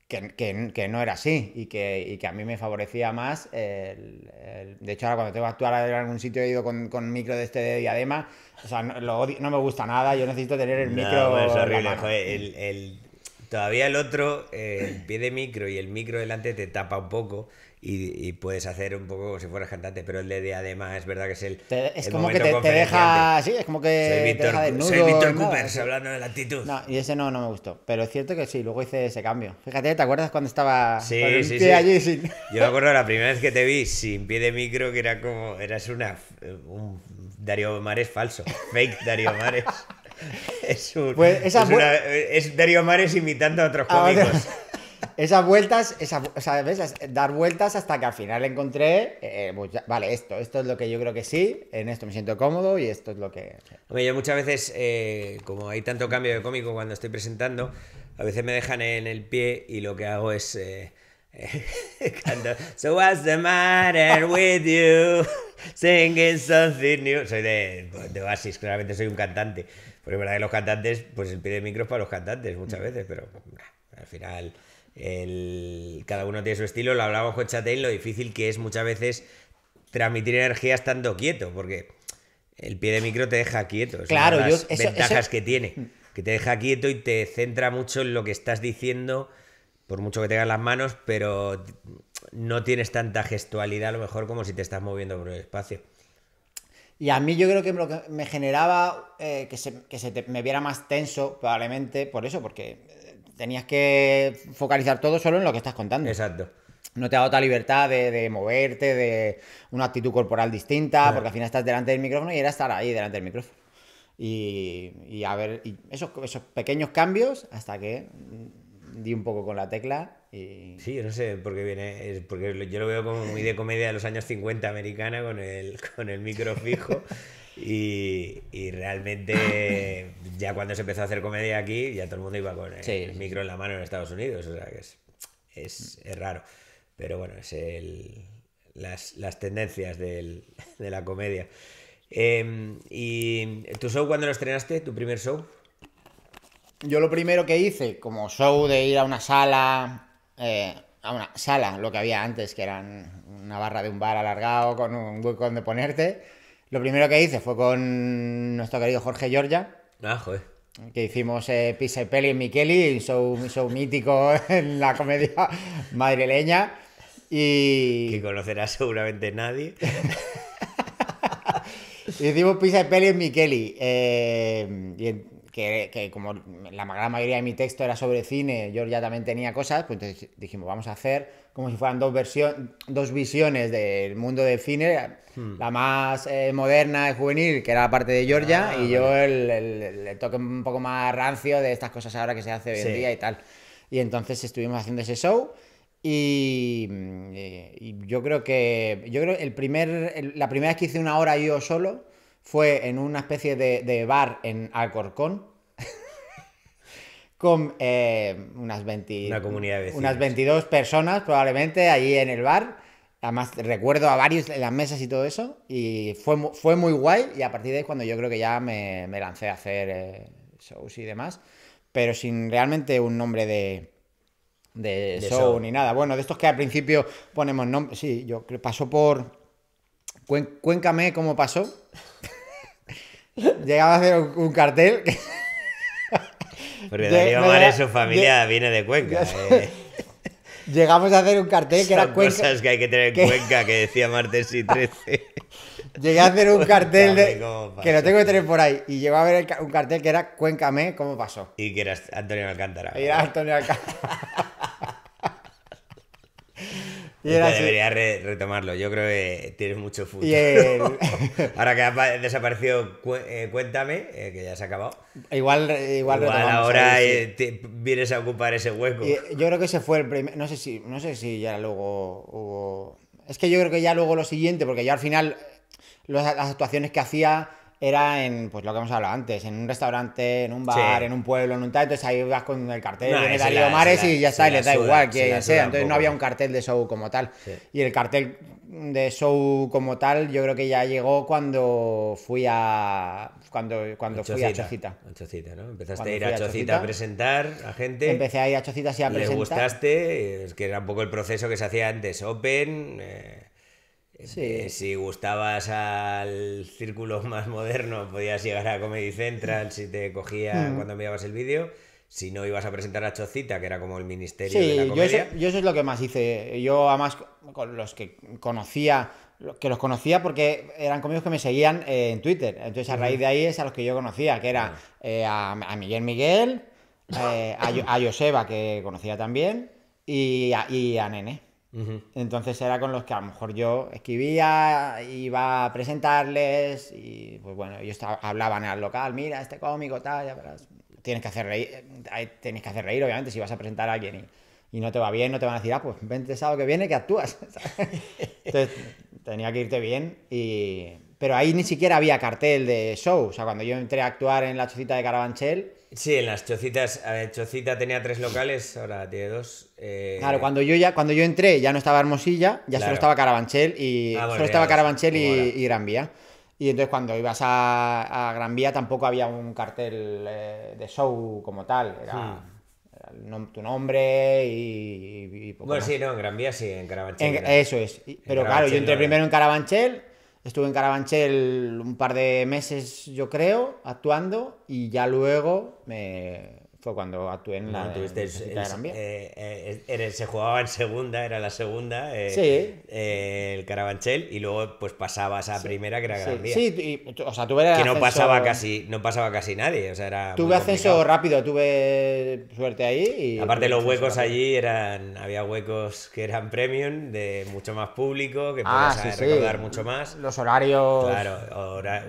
que, no era así y que, a mí me favorecía más. de hecho, ahora cuando tengo que actuar en algún sitio he ido con, micro de este diadema o sea, no, me gusta nada, yo necesito tener el no, micro. Pues es horrible, el, todavía el otro, eh, el pie de micro y el micro delante te tapa un poco. Y, puedes hacer un poco como si fueras cantante, pero el de además es verdad que es el. Te, es como que te, deja. Sí, es como que. Soy te deja desnudo, Cooper, hablando de la actitud. No, y ese no, no me gustó. Pero es cierto que sí, luego hice ese cambio. Fíjate, ¿te acuerdas cuando estaba sí, con sí, allí Yo me acuerdo la primera vez que te vi sin pie de micro, que era como. Eras una, un Darío Mar es falso. Fake Darío Mares. es. un, pues es, Mares imitando a otros cómicos. Esas vueltas, esas, o sea, ¿ves? dar vueltas hasta que al final encontré, eh, eh, pues vale, esto, esto es lo que yo creo que sí, en esto me siento cómodo y esto es lo que... Hombre, yo muchas veces, eh, como hay tanto cambio de cómico cuando estoy presentando, a veces me dejan en el pie y lo que hago es so what's the matter with you? Singing something Soy de, de Oasis, claramente soy un cantante. Porque es verdad que los cantantes, pues el pie de micro es para los cantantes muchas mm. veces, pero al final el, cada uno tiene su estilo. Lo hablábamos con Chatein, lo difícil que es muchas veces transmitir energía estando quieto, porque el pie de micro te deja quieto. Es claro, una de las ventajas que tiene, mm. que te deja quieto y te centra mucho en lo que estás diciendo por mucho que tengas las manos, pero no tienes tanta gestualidad a lo mejor como si te estás moviendo por el espacio. Y a mí yo creo que lo me generaba eh, que se, me viera más tenso, probablemente por eso, porque eh, tenías que focalizar todo solo en lo que estás contando. Exacto. No te ha dado otra libertad de, moverte, de una actitud corporal distinta, porque al final estás delante del micrófono y era estar ahí delante del micrófono. Y, a ver, esos, esos pequeños cambios hasta que mm, di un poco con la tecla. Y... Sí, yo no sé por qué viene, es porque yo lo veo como muy de comedia de los años 50 americana con el, con el micro fijo. Y, y, realmente, ya cuando se empezó a hacer comedia aquí, ya todo el mundo iba con el, micro en la mano en Estados Unidos. O sea que es, es, raro. Pero bueno, es el, las, las tendencias del, de la comedia. Em, ¿Y tu show cuando lo estrenaste? ¿Tu primer show? yo lo primero que hice, como show de ir a una sala, eh, a una sala, lo que había antes, que era una barra de un bar alargado con un hueco donde ponerte, lo primero que hice fue con nuestro querido Jorge Giorgia. Ah, joder que hicimos eh, Pisa y Peli en un show, show mítico en la comedia madrileña. Y... Que conocerá seguramente nadie. hicimos Pisa y Peli en eh, y que, como la gran mayoría de mi texto era sobre cine, yo ya también tenía cosas, pues entonces dijimos, vamos a hacer como si fueran dos, dos visiones del mundo del cine, hmm. la más eh, moderna y juvenil, que era la parte de Georgia, ah, y yo el, toque un poco más rancio de estas cosas ahora que se hace hoy en día y tal. Y entonces estuvimos haciendo ese show. Y, mm, eh, yo creo que yo creo el primer, la primera vez que hice una hora yo solo, fue en una especie de, bar en Alcorcón. con eh, unas, 20, unas 22 personas probablemente ahí en el bar. Además, recuerdo a varios en las mesas y todo eso. Y fue, fue muy guay. Y a partir de ahí, cuando yo creo que ya me, lancé a hacer eh, shows y demás. Pero sin realmente un nombre de, show, ni nada. Bueno, de estos que al principio ponemos nombre. Sí, yo creo pasó por. Cuéncame cómo pasó. Llegaba a hacer un, cartel. Porque Darío Omar y su familia viene de Cuenca. Eh. Llegamos a hacer un cartel que era Cuenca. cosas que hay que tener en Cuenca, que decía martes y 13. Llegué a hacer un cartel que lo tengo que tener por ahí. Y llevaba a ver un cartel que era Cuéncame, ¿cómo pasó? Y que era Antonio Alcántara. era Antonio Alcántara. Debería retomarlo, yo creo que tienes mucho futuro. ahora que ha desaparecido eh, Cuéntame, eh, que ya se ha acabado. Igual, eh, igual, ahora vienes a ocupar ese hueco. yo creo que se fue el primer... No sé si, no sé si ya luego hubo... Es que yo creo que ya luego lo siguiente, porque ya al final las actuaciones que hacía era en pues lo que hemos hablado antes, en un restaurante, en un bar, en un pueblo, en un tal, entonces ahí vas con el cartel no, de Darío Mares y ya está, y les da igual que sea. Entonces no había un cartel de show como tal. Y el cartel de show como tal, yo creo que ya llegó cuando fui a cuando cuando fui a Chocita. ¿no? Empezaste a ir a Chocita, a presentar a gente. Empecé a ir a Chocita y a presentar. Le gustaste, es que era un poco el proceso que se hacía antes, Open, eh, eh, si gustabas al círculo más moderno, podías llegar a Comedy Central si te cogía mm. cuando enviabas el vídeo. Si no ibas a presentar a Chocita, que era como el ministerio de la comedia. Yo eso, yo eso es lo que más hice. Yo, además, con los que conocía, que los conocía porque eran conmigo que me seguían eh, en Twitter. Entonces, a raíz de ahí es a los que yo conocía, que era eh, a, Miguel Miguel, a, Joseba, que conocía también, y a Nene. Entonces era con los que a lo mejor yo escribía, iba a presentarles y pues bueno, ellos hablaban al local, mira, este cómico, tal, ya verás. Tienes que hacer reír, tienes que hacer reír, obviamente, si vas a presentar a alguien y, no te va bien, no te van a decir, ah, pues vente sábado que viene que actúas. Entonces, tenía que irte bien y... Pero ahí ni siquiera había cartel de show. O sea, cuando yo entré a actuar en la chocita de Carabanchel, Sí, en las chocitas. A Chocita tenía tres locales, ahora tiene dos. Eh, claro, cuando yo ya, cuando yo entré ya no estaba Hermosilla, ya solo estaba Carabanchel y. Ah, estaba Carabanchel y, Gran Vía. Y entonces cuando ibas a, Gran Vía tampoco había un cartel eh, de show como tal. Era. Hmm. tu nombre y. bueno, sí, no, en Gran Vía sí, en Carabanchel. eso es. pero claro, yo entré primero en Carabanchel Estuve en Carabanchel un par de meses, yo creo, actuando, y ya luego me cuando actué en la, se jugaba en segunda, era la segunda, eh, eh, el Carabanchel, y luego pues pasabas a primera, que era Gran Que no, pasaba casi, no pasaba casi nadie, o sea, era Tuve acceso rápido, tuve suerte ahí. Y Aparte los huecos allí eran, había huecos que eran premium, de mucho más público, que ah, podías mucho más. Los horarios... Claro,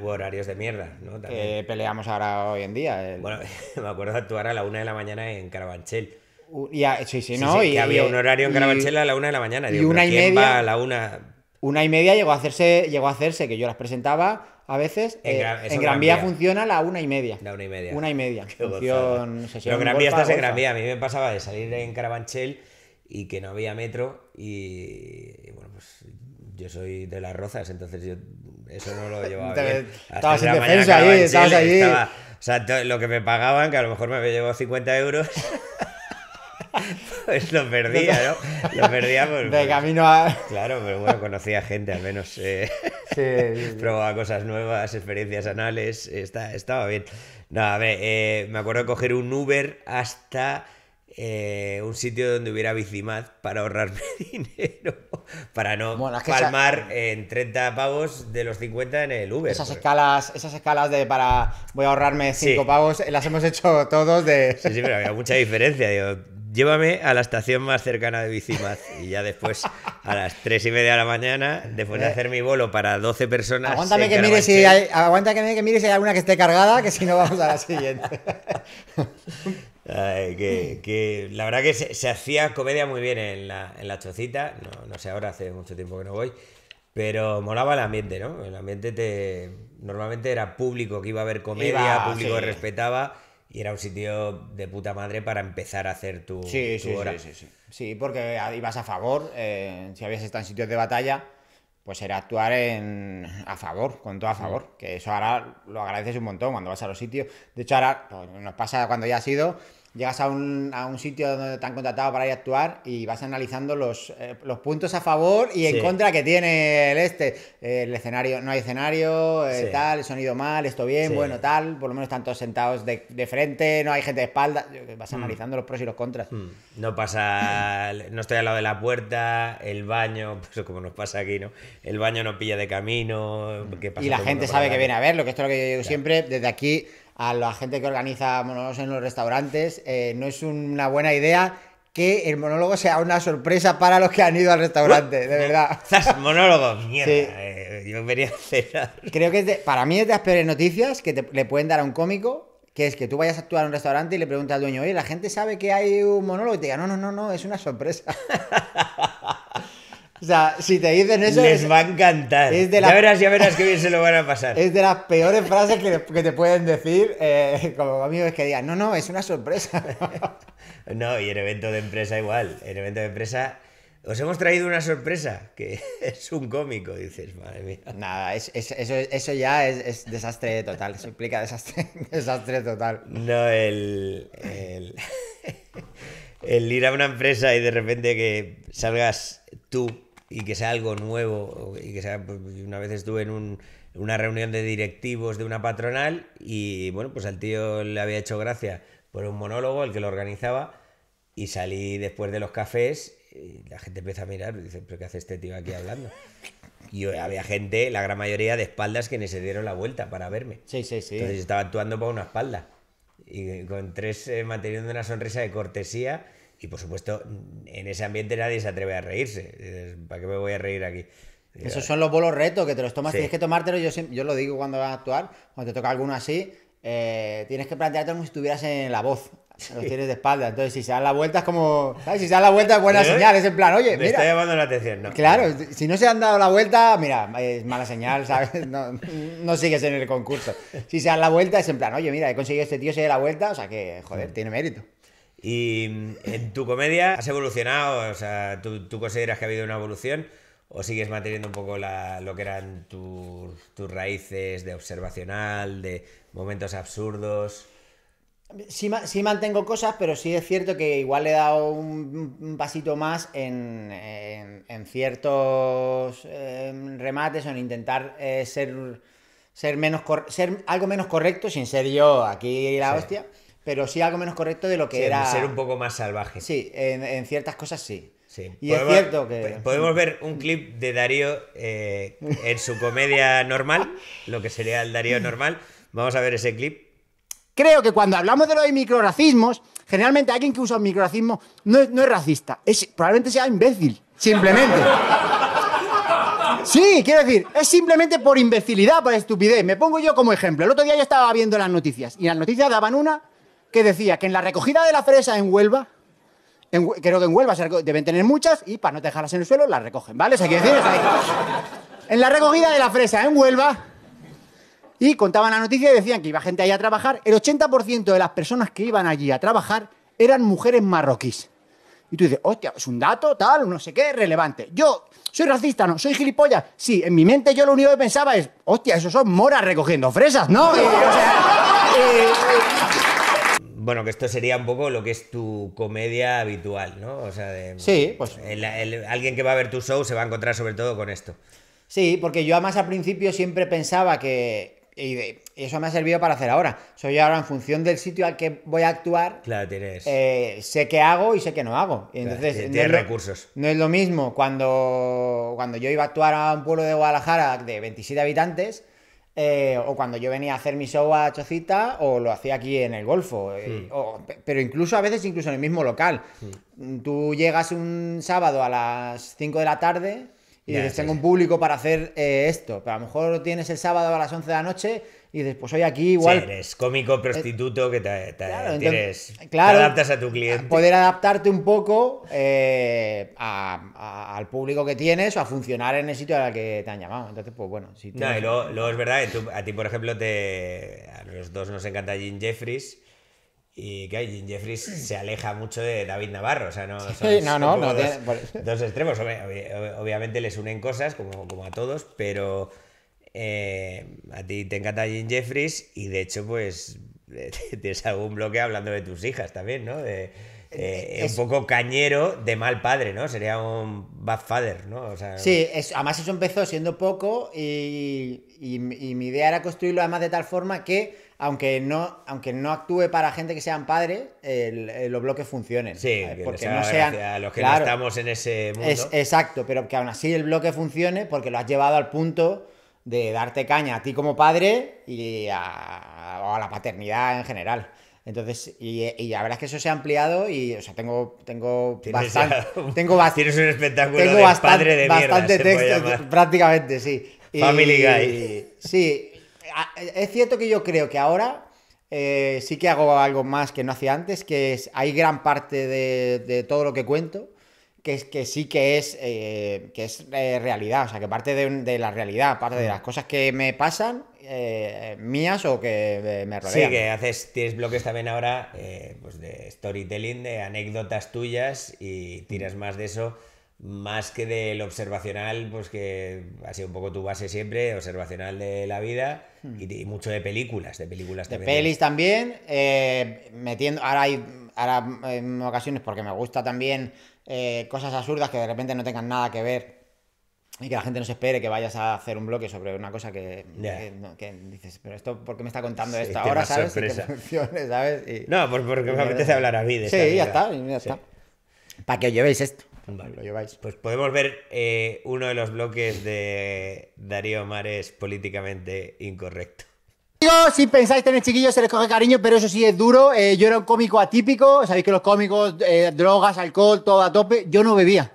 horarios de mierda, ¿no? peleamos ahora hoy en día. Bueno, me acuerdo de actuar a la una de la mañana en Carabanchel. sí, sí, no. y, había un horario en Carabanchel a la una de la mañana. y una y media. Va a la una? Una y media llegó a hacerse, llegó a hacerse que yo las presentaba a veces. En, eh, Gran, Vía, funciona a la una y media. La una y media. Una y media. Gran Gran A mí me pasaba de salir en Carabanchel y que no había metro y, y bueno, pues yo soy de las Rozas, entonces yo eso no lo llevaba bien. Estabas en defensa ahí, estabas allí. o sea, lo que me pagaban, que a lo mejor me había llevado 50 euros. pues lo perdía, ¿no? Lo perdía por, De camino a. Claro, pero bueno, conocía gente, al menos. Eh, sí, Probaba cosas nuevas, experiencias anales. estaba bien. No, a ver, eh, me acuerdo de coger un Uber hasta eh, un sitio donde hubiera Bicimad para ahorrarme dinero, para no palmar en 30 pavos de los 50 en el Uber. Esas pues. escalas, esas escalas de para voy a ahorrarme 5 pavos, eh, las hemos hecho todos de... Sí, pero había mucha diferencia, llévame a la estación más cercana de Bicimad y ya después a las 3 y media de la mañana, después de eh. hacer mi bolo para 12 personas... Aguántame que, mire si hay, aguántame que mire si hay alguna que esté cargada, que si no vamos a la siguiente. que, la verdad que se, hacía comedia muy bien en la, chocita. No, sé ahora, hace mucho tiempo que no voy. Pero molaba el ambiente, ¿no? El ambiente te. Normalmente era público que iba a ver comedia, público que respetaba. Y era un sitio de puta madre para empezar a hacer tu, sí, sí, Sí, sí, sí, porque ibas a favor. Eh, si habías estado en sitios de batalla, pues era actuar en, a favor, con todo a mm. favor. Que eso ahora lo agradeces un montón cuando vas a los sitios. De hecho, ahora pues, nos pasa cuando ya has ido llegas a un, sitio donde te han contratado para ir a actuar y vas analizando los, eh, puntos a favor y en contra que tiene el este. el escenario, no hay escenario, eh, tal, el sonido mal, esto bien, bueno, tal, por lo menos están todos sentados de, frente, no hay gente de espalda. Vas mm. analizando los pros y los contras. Mm. No pasa, no estoy al lado de la puerta, el baño, pues como nos pasa aquí, ¿no? El baño no pilla de camino. Mm. y la gente sabe que viene a verlo, que esto es lo que yo digo siempre, desde aquí a la gente que organiza monólogos en los restaurantes, eh, no es una buena idea que el monólogo sea una sorpresa para los que han ido al restaurante, de verdad. monólogos, mierda. Eh, yo cenar. Creo que para mí es de las peores noticias que le pueden dar a un cómico que es que tú vayas a actuar en un restaurante y le preguntas al dueño, oye, la gente sabe que hay un monólogo y te diga, no, no, no, no, es una sorpresa. O sea, si te dicen eso. Les va a encantar. ya verás, ya verás qué bien se lo van a pasar. Es de las peores frases que, te pueden decir eh, como amigos que digan, no, no, es una sorpresa. no, y el evento de empresa igual. el evento de empresa. Os hemos traído una sorpresa, que es un cómico, dices, madre mía. Nada, eso, ya es, desastre total, se implica desastre, desastre total. No, el, el, el ir a una empresa y de repente que salgas tú y que sea algo nuevo. Y que sea, pues, una vez estuve en una reunión de directivos de una patronal y bueno, pues al tío le había hecho gracia por un monólogo, el que lo organizaba, y salí después de los cafés y la gente empieza a mirar y dice, pero ¿qué hace este tío aquí hablando? Y había gente, la gran mayoría de espaldas que ni se dieron la vuelta para verme. Sí, Entonces estaba actuando para una espalda. Y eh, con tres eh, manteniendo una sonrisa de cortesía y por supuesto, en ese ambiente nadie se atreve a reírse. ¿Para qué me voy a reír aquí? Esos son los bolos retos que te los tomas, tienes que tomártelo. Yo, yo lo digo cuando vas a actuar, cuando te toca alguno así, eh, tienes que plantearte como si estuvieras en la voz. Los tienes de espalda. Entonces, si se dan la vuelta, es como. Si se dan la vuelta, es buena ¿Eh? señal. Es en plan, oye, Me está llamando la atención, ¿no? Claro, si no se han dado la vuelta, mira, es mala señal, ¿sabes? No, sigues en el concurso. Si se dan la vuelta, es en plan, oye, mira, he conseguido este tío se da la vuelta, o sea que, joder, mm. tiene mérito. Y mm, en tu comedia has evolucionado, o sea, ¿tú, consideras que ha habido una evolución o sigues manteniendo un poco lo que eran tus raíces de observacional, de momentos absurdos? Sí, mantengo cosas, pero sí es cierto que igual he dado un, pasito más en, ciertos em, remates o en intentar eh, ser, ser, menos algo menos correcto sin ser yo aquí la hostia pero sí algo menos correcto de lo que era. Ser un poco más salvaje. Sí, en, ciertas cosas sí. Sí. Y es cierto que. Podemos ver un clip de Darío eh, en su comedia normal, lo que sería el Darío normal. Vamos a ver ese clip. Creo que cuando hablamos de los microracismos, generalmente alguien que usa un microracismo no es, racista. Es, probablemente sea imbécil, simplemente. Sí, quiero decir, es simplemente por imbecilidad, por estupidez. Me pongo yo como ejemplo. El otro día yo estaba viendo las noticias y las noticias daban una que decía que en la recogida de la fresa en Huelva, creo que en Huelva deben tener muchas y para no dejarlas en el suelo las recogen, ¿vale? O sea, decir, en la recogida de la fresa en Huelva, y contaban la noticia y decían que iba gente allí a trabajar, el 80% de las personas que iban allí a trabajar eran mujeres marroquíes. Y tú dices, hostia, es un dato, tal, no sé qué, relevante. Yo soy racista, no, soy gilipollas. Sí, en mi mente yo lo único que pensaba es, hostia, esos son moras recogiendo fresas, ¿no? o sea, eh, eh, bueno, que esto sería un poco lo que es tu comedia habitual, ¿no? O sea, de, sí, pues. alguien que va a ver tu show se va a encontrar sobre todo con esto. Sí, porque yo además al principio siempre pensaba que. Y eso me ha servido para hacer ahora. Soy ahora en función del sitio al que voy a actuar. Claro, tienes. Eh, sé qué hago y sé qué no hago. Y entonces, tienes recursos. no es lo mismo cuando, cuando yo iba a actuar a un pueblo de Guadalajara de 27 habitantes eh, o cuando yo venía a hacer mi show a Chocita, o lo hacía aquí en el Golfo. Eh, hmm. O, pero incluso a veces, incluso en el mismo local. Hmm. Tú llegas un sábado a las 5 de la tarde y dices, tengo un público para hacer eh, esto. Pero a lo mejor tienes el sábado a las 11 de la noche y dices, pues hoy aquí igual. eres cómico eh, prostituto que te, adaptas a tu cliente. Poder adaptarte un poco eh, al público que tienes o a funcionar en el sitio al que te han llamado. Entonces, pues bueno. no, y luego, es verdad, tú, a ti, por ejemplo, te, a los dos nos encanta Jim Jeffries. Y que Jim Jeffries se aleja mucho de David Navarro, o sea, no son, sí, no, dos, extremos. Obviamente les unen cosas, como, como a todos, pero eh, a ti te encanta Jim Jeffries y de hecho, pues tienes algún bloque hablando de tus hijas también, ¿no? Eh, eh, un poco cañero de mal padre, ¿no? Sería un bad father, ¿no? sí, además eso empezó siendo poco y, mi idea era construirlo además de tal forma que, aunque no, aunque no actúe para gente que sean padres, los bloques funcionen. Sí, porque no sean... los que estamos en ese mundo. exacto, pero que aún así el bloque funcione porque lo has llevado al punto de darte caña a ti como padre y a, la paternidad en general. Entonces, y, la verdad es que eso se ha ampliado y, o sea, tengo, tengo bastante... tengo espectáculo de padre de texto, prácticamente, sí. Family Guy. Sí. Es cierto que yo creo que ahora eh, sí que hago algo más que no hacía antes, que es, hay gran parte de todo lo que cuento que, que sí que es, eh, que es eh, realidad, o sea, que parte de, de, la realidad, parte de mm. las cosas que me pasan, eh, mías o que me rodean. Sí, que haces, tienes bloques también ahora pues de storytelling, de anécdotas tuyas y tiras mm. más de eso más que del observacional, pues que ha sido un poco tu base siempre, observacional de la vida mm. y, mucho de películas, de películas pelis también, metiendo, ahora hay, ahora en ocasiones porque me gusta también eh, cosas absurdas que de repente no tengan nada que ver y que la gente no se espere que vayas a hacer un bloque sobre una cosa que, dices, pero esto, ¿por qué me está contando esto ahora, sabes? no, porque me apetece hablar a mí de Sí, ya está, ya está. Para que os llevéis esto. Pues podemos ver eh, uno de los bloques de Darío Mares políticamente incorrecto. Si pensáis tener chiquillos, se les coge cariño, pero eso sí es duro. Eh, yo era un cómico atípico. Sabéis que los cómicos, eh, drogas, alcohol, todo a tope. Yo no bebía.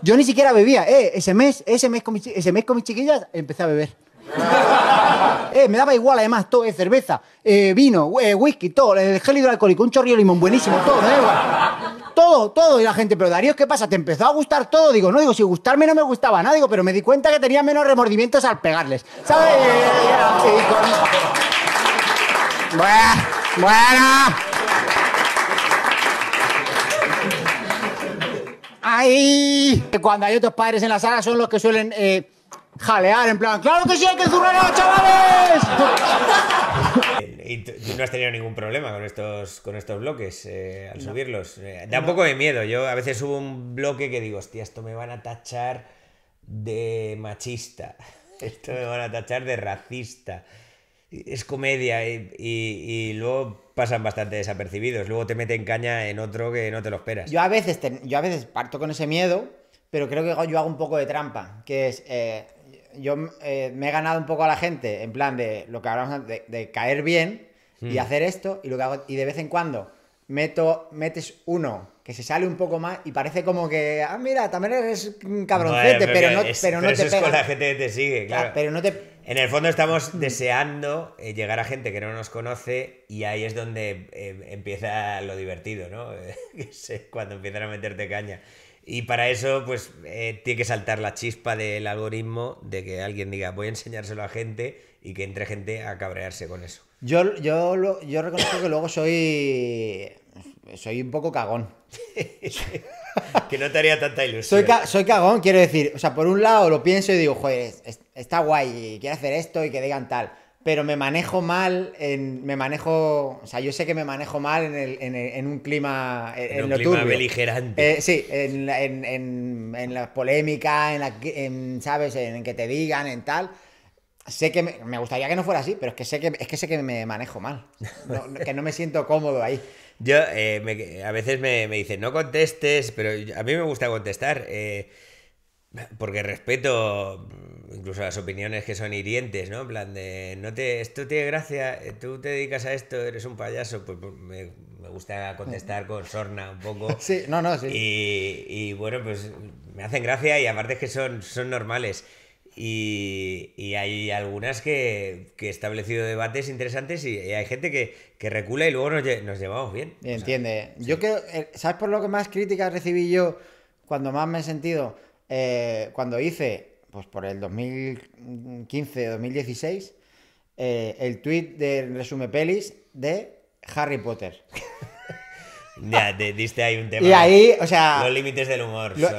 Yo ni siquiera bebía. Eh, ese mes, ese mes con, ese mes con mis chiquillas, empecé a beber. me daba igual, además, todo, es cerveza, vino, whisky, todo, el gel hidroalcohólico, un chorrillo de limón, buenísimo, todo, todo, todo. Y la gente, pero Darío, ¿qué pasa? ¿Te empezó a gustar todo? Digo, no, digo, si gustarme no me gustaba nada, digo, pero me di cuenta que tenía menos remordimientos al pegarles. ¿Sabes? Ah. Bueno, bueno. ¡Ay! Cuando hay otros padres en la sala son los que suelen eh, jalear, en plan, ¡claro que sí hay que zurrar a los chavales! Y tú, no has tenido ningún problema con estos, con estos bloques eh, al subirlos. Eh, da un poco de miedo. Yo a veces subo un bloque que digo, hostia, esto me van a tachar de machista. Esto me van a tachar de racista. Es comedia y, luego pasan bastante desapercibidos. Luego te meten caña en otro que no te lo esperas. Yo a veces, yo a veces parto con ese miedo, pero creo que yo hago un poco de trampa, que es... Eh, yo eh, me he ganado un poco a la gente en plan de lo que hablamos de, de caer bien y hmm. hacer esto y lo y de vez en cuando meto, metes uno que se sale un poco más y parece como que, ah, mira, también eres un cabroncete, pero, no, pero no eso te es con la gente que te sigue, claro. pero no te... En el fondo estamos mm. deseando eh, llegar a gente que no nos conoce y ahí es donde eh, empieza lo divertido, ¿no? cuando empiezan a meterte caña. Y para eso, pues, eh, tiene que saltar la chispa del algoritmo de que alguien diga, voy a enseñárselo a gente y que entre gente a cabrearse con eso. Yo, yo, yo reconozco que luego soy. Soy un poco cagón. que no te haría tanta ilusión. Soy, cagón, quiero decir. O sea, por un lado lo pienso y digo, joder, está guay, y quiero hacer esto y que digan tal pero me manejo mal en. Me manejo. O sea, yo sé que me manejo mal en, un clima. En, un clima eh, beligerante. Eh, sí, en, la polémica, en la. ¿Sabes? En, que te digan, en tal. Sé que me, gustaría que no fuera así, pero es que sé que, es que, sé que me manejo mal. que no me siento cómodo ahí. Yo, eh, a veces me, dicen, no contestes, pero a mí me gusta contestar. porque respeto incluso las opiniones que son hirientes, ¿no? En plan de, no te, esto tiene gracia, eh, tú te dedicas a esto, eres un payaso, pues, pues me, me gusta contestar con sorna un poco. Sí, no, no, sí. Y, bueno, pues me hacen gracia y aparte es que son, son normales. Y, y hay algunas que, que he establecido debates interesantes y, hay gente que, que, recula y luego nos, nos llevamos bien. Entiende. yo creo, eh, ¿sabes por lo que más críticas recibí yo cuando más me he sentido? Eh, cuando hice pues por el 2015-2016, eh, el tweet del resume pelis de Harry Potter. Ya, te diste ahí un tema. Y ahí, o sea. Los límites del humor. creo,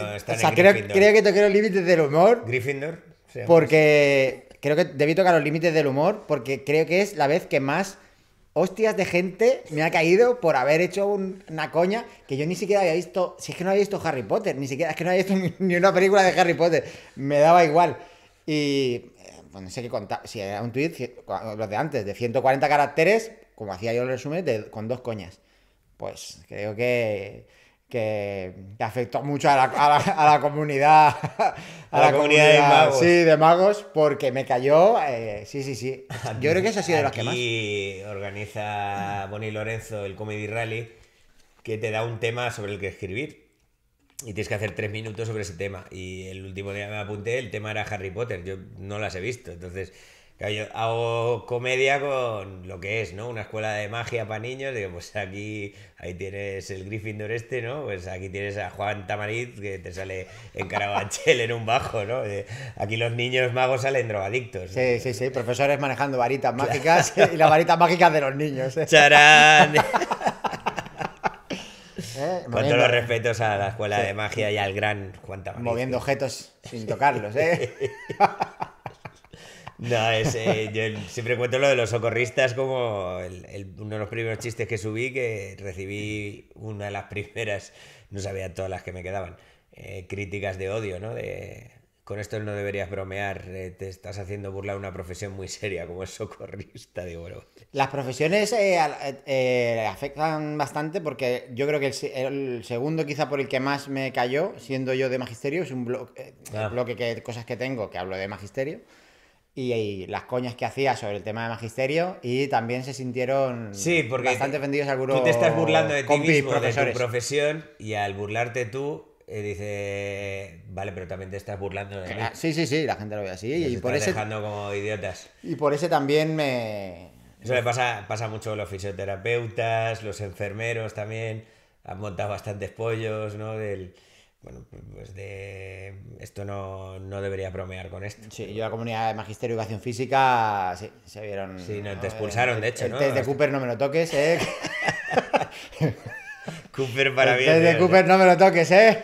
creo, que toqué los límites del humor. Gryffindor. Porque creo que debí tocar los límites del humor porque creo que es la vez que más hostias de gente me ha caído por haber hecho una coña que yo ni siquiera había visto. Si es que no había visto Harry Potter, ni siquiera, es que no había visto ni, una película de Harry Potter. Me daba igual. Y. Eh, no sé qué contar. Si era un tweet, los de antes, de 140 caracteres, como hacía yo el resumen, con dos coñas. Pues creo que que, que afectó mucho a la, a la, comunidad. A, la, comunidad, de magos. Sí, de magos, porque me cayó. Eh, sí, sí, sí. Yo creo que eso ha sido de los que más. Y organiza Bonnie Lorenzo el Comedy Rally, que te da un tema sobre el que escribir. Y tienes que hacer tres minutos sobre ese tema. Y el último día me apunté, el tema era Harry Potter. Yo no las he visto. Entonces yo hago comedia con lo que es, ¿no? Una escuela de magia para niños. Digo, pues aquí, ahí tienes el Gryffindor este, ¿no? Pues aquí tienes a Juan Tamariz que te sale en Carabanchel en un bajo, ¿no? Eh, aquí los niños magos salen drogadictos. Sí, sí, sí. Profesores manejando varitas mágicas y las varitas mágicas de los niños. ¿eh? ¡Charán! Eh, con todos los respetos a la escuela de magia y al gran Juan Tamariz. Moviendo objetos sin tocarlos, ¿eh? No, eh, yo siempre cuento lo de los socorristas como uno de los primeros chistes que subí, que recibí una de las primeras, no sabía todas las que me quedaban, eh, críticas de odio, ¿no? De, con esto no deberías bromear, eh, te estás haciendo burla de una profesión muy seria como es socorrista, digo, Las profesiones afectan bastante porque yo creo que el, segundo quizá por el que más me cayó, siendo yo de magisterio, es un ah. bloque de cosas que tengo que hablo de magisterio y, las coñas que hacía sobre el tema de magisterio y también se sintieron sí, porque bastante ofendidos algunos. Tú te estás burlando de ti mismo, de tu profesión y al burlarte tú eh, dice vale, pero también te estás burlando de eh, mí. Sí, sí, sí, la gente lo ve así y, y por ese dejando como idiotas. Y por ese también me eso le pasa pasa mucho a los fisioterapeutas, los enfermeros también han montado bastantes pollos, ¿no? Del bueno, pues de esto no, debería bromear con esto. Sí, yo la comunidad de magisterio y educación física sí, se vieron. Sí, no, te expulsaron, de hecho, el, de Cooper no me lo toques, eh. Cooper para bien. de Cooper no me lo toques, ¿eh?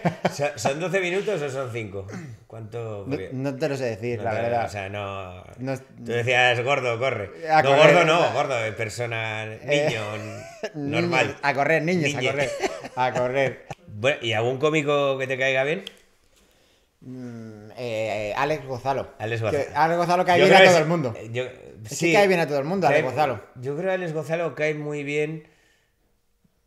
¿Son 12 minutos o son 5? ¿Cuánto? No, te lo sé decir, la verdad. o sea, no, Tú decías gordo, corre. no, gordo no, gordo, persona, niño, eh, normal. a correr, niños, niños, a correr. A correr. ¿y algún cómico que te caiga bien? Alex mm, eh, Gonzalo. Alex Gozalo Que, cae bien a todo el mundo. Eh, sí, cae bien a todo el mundo, Yo creo que Alex Gozalo cae muy bien,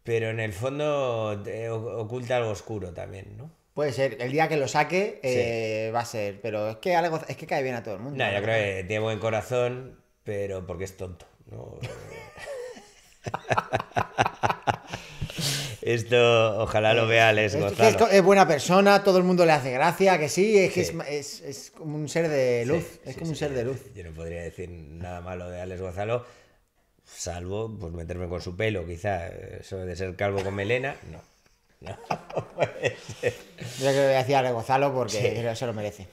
pero en el fondo eh, oculta algo oscuro también, ¿no? Puede ser, el día que lo saque va a ser, pero es que algo, es que cae bien a todo el mundo. No, yo creo que tiene buen corazón, pero porque es tonto. Esto ojalá lo eh, vea Gonzalo. es, es, buena persona, todo el mundo le hace gracia, que sí, es como un ser de luz, es como un ser de luz. Yo no podría decir nada malo de Alex Gonzalo, salvo pues meterme con su pelo, quizá eso de ser calvo con melena, no. no Yo creo que a Alex Gonzalo porque se lo merece.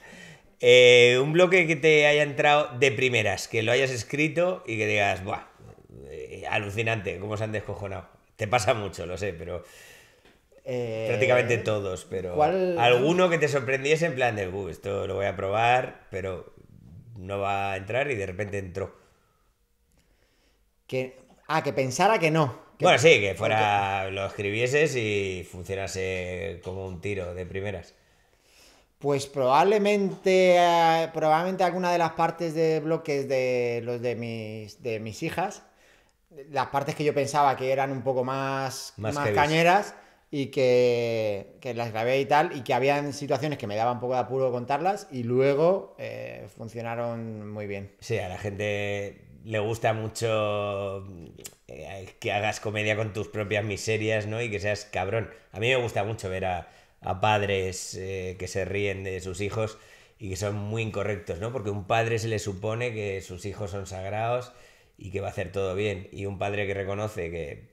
Eh, un bloque que te haya entrado de primeras, que lo hayas escrito y que digas, ¡buah! Eh, alucinante, cómo se han descojonado. Te pasa mucho, lo sé, pero. Eh, prácticamente todos, pero. Alguno que te sorprendiese en plan de, gusto, uh, esto lo voy a probar, pero no va a entrar y de repente entró. Que... Ah, que pensara que no. Bueno, sí, que fuera. Lo escribieses y funcionase como un tiro de primeras. Pues probablemente, eh, probablemente alguna de las partes de bloques de los de mis, de mis hijas, las partes que yo pensaba que eran un poco más, más, cañeras y que, que, las grabé y tal, y que habían situaciones que me daba un poco de apuro contarlas y luego eh, funcionaron muy bien. Sí, a la gente le gusta mucho eh, que hagas comedia con tus propias miserias, ¿no? Y que seas cabrón. A mí me gusta mucho ver a, padres eh, que se ríen de sus hijos y que son muy incorrectos, ¿no? Porque un padre se le supone que sus hijos son sagrados y que va a hacer todo bien. Y un padre que reconoce que,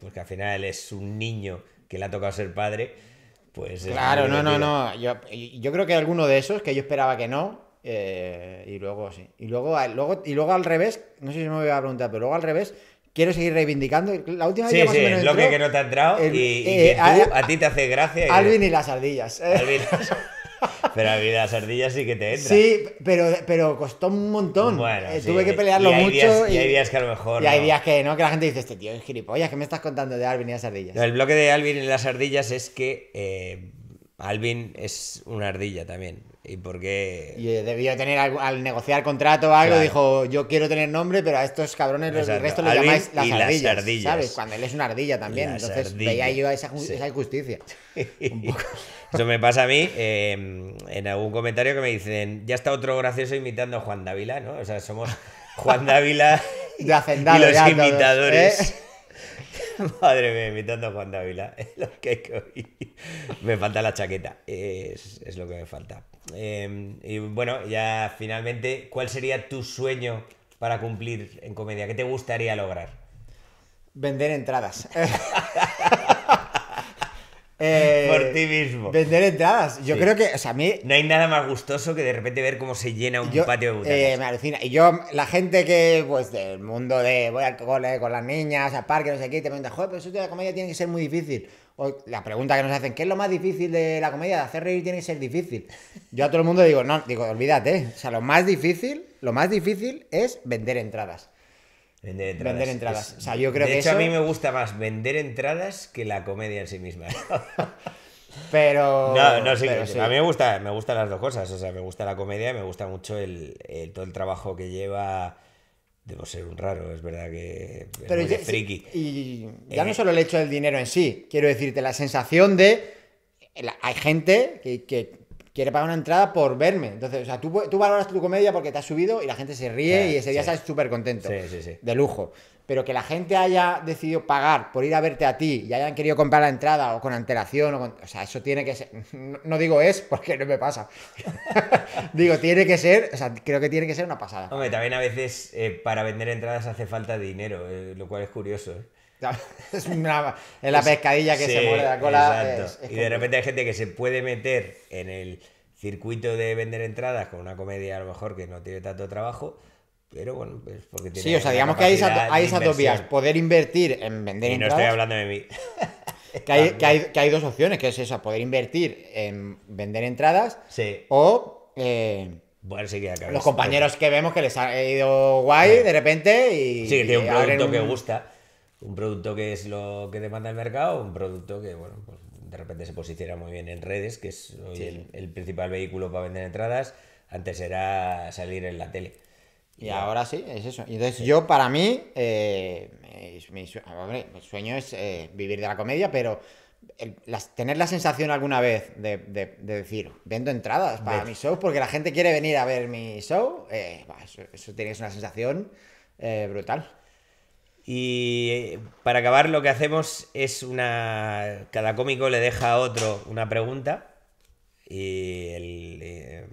porque pues, al final es un niño que le ha tocado ser padre, pues... Claro, no, no, no. Yo, creo que alguno de esos, que yo esperaba que no, eh, y luego sí. Y luego, luego, y luego al revés, no sé si me voy a preguntar, pero luego al revés, quiero seguir reivindicando. La última vez sí, que sí, o el que no te ha entrado y, eh, a, ti te hace gracia. Alvin y, las ardillas. Alvin y las ardillas. Pero a mí las ardillas sí que te entran. Sí, pero, pero costó un montón. Eh, tuve que pelearlo mucho. y, hay días que a lo mejor. Y hay días que no, que la gente dice, este tío es gilipollas, ¿qué me estás contando de Alvin y las ardillas? el bloque de Alvin y las ardillas es que eh, Alvin es una ardilla también. Y porque. Y eh, debió tener, al, negociar contrato o algo, dijo: Yo quiero tener nombre, pero a estos cabrones el resto lo llamáis las ardillas, ¿Sabes? Cuando él es una ardilla también. entonces veía yo esa, esa injusticia. Eso me pasa a mí em, en algún comentario que me dicen: Ya está otro gracioso imitando a Juan Dávila, ¿no? O sea, somos Juan Dávila y los imitadores. ¿eh? Madre mía, invitando a Juan Dávila. lo Me falta la chaqueta. Es, lo que me falta. Em, y bueno, ya finalmente, ¿cuál sería tu sueño para cumplir en comedia? ¿Qué te gustaría lograr? Vender entradas. Eh, por ti mismo. Vender entradas. Yo creo que, o sea, a mí. No hay nada más gustoso que de repente ver cómo se llena un patio de butacas. Eh, me alucina. Y yo, la gente que, pues, del mundo de voy al cole con las niñas, al parque, no sé qué, y te pregunta, joder, pero eso de la comedia tiene que ser muy difícil. O la pregunta que nos hacen, ¿qué es lo más difícil de la comedia? De hacer reír tiene que ser difícil. Yo a todo el mundo digo, no, digo, olvídate. O sea, lo más difícil, lo más difícil es vender entradas. Vender entradas. yo creo de hecho, a mí me gusta más vender entradas que la comedia en sí misma. pero. No, no, sí, A mí me, gusta, me gustan las dos cosas. O sea, me gusta la comedia y me gusta mucho todo el trabajo que lleva. Debo ser un raro, es verdad que. pero friki. Y ya no eh, solo el hecho del dinero en sí. Quiero decirte, la sensación de. Hay gente que quiere pagar una entrada por verme. Entonces, o sea, tú, valoras tu comedia porque te has subido y la gente se ríe y ese día estás súper contento. Sí, de lujo. Pero que la gente haya decidido pagar por ir a verte a ti y hayan querido comprar la entrada o con antelación, o, o sea, eso tiene que ser. No, digo es porque no me pasa. digo, tiene que ser, o sea, creo que tiene que ser una pasada. Hombre, también a veces eh, para vender entradas hace falta dinero, eh, lo cual es curioso. ¿eh? es una, en la pescadilla que se muere la cola. y de repente hay gente que se puede meter en el circuito de vender entradas con una comedia a lo mejor que no tiene tanto trabajo. Pero bueno, es pues, porque tiene Sí, o sea, digamos que hay, esa, hay esas, dos vías. Poder invertir en vender entradas. Y no estoy hablando de mí. Que hay, dos opciones, que es esa, poder invertir en vender entradas. O. Eh, los compañeros pues que vemos que les ha ido guay de repente y. Sí, que tiene un producto que gusta un producto que es lo que demanda el mercado, un producto que, bueno, pues, de repente se posiciona muy bien en redes, que es hoy el, principal vehículo para vender entradas, antes era salir en la tele. Y, ahora sí, es eso. Entonces yo para mí, eh, mi, sueño es eh, vivir de la comedia, pero tener la sensación alguna vez de, decir, vendo entradas para mi show, porque la gente quiere venir a ver mi show, eh, eso, eso, tiene una sensación eh, brutal. Y para acabar, lo que hacemos es una. Cada cómico le deja a otro una pregunta. Y eh,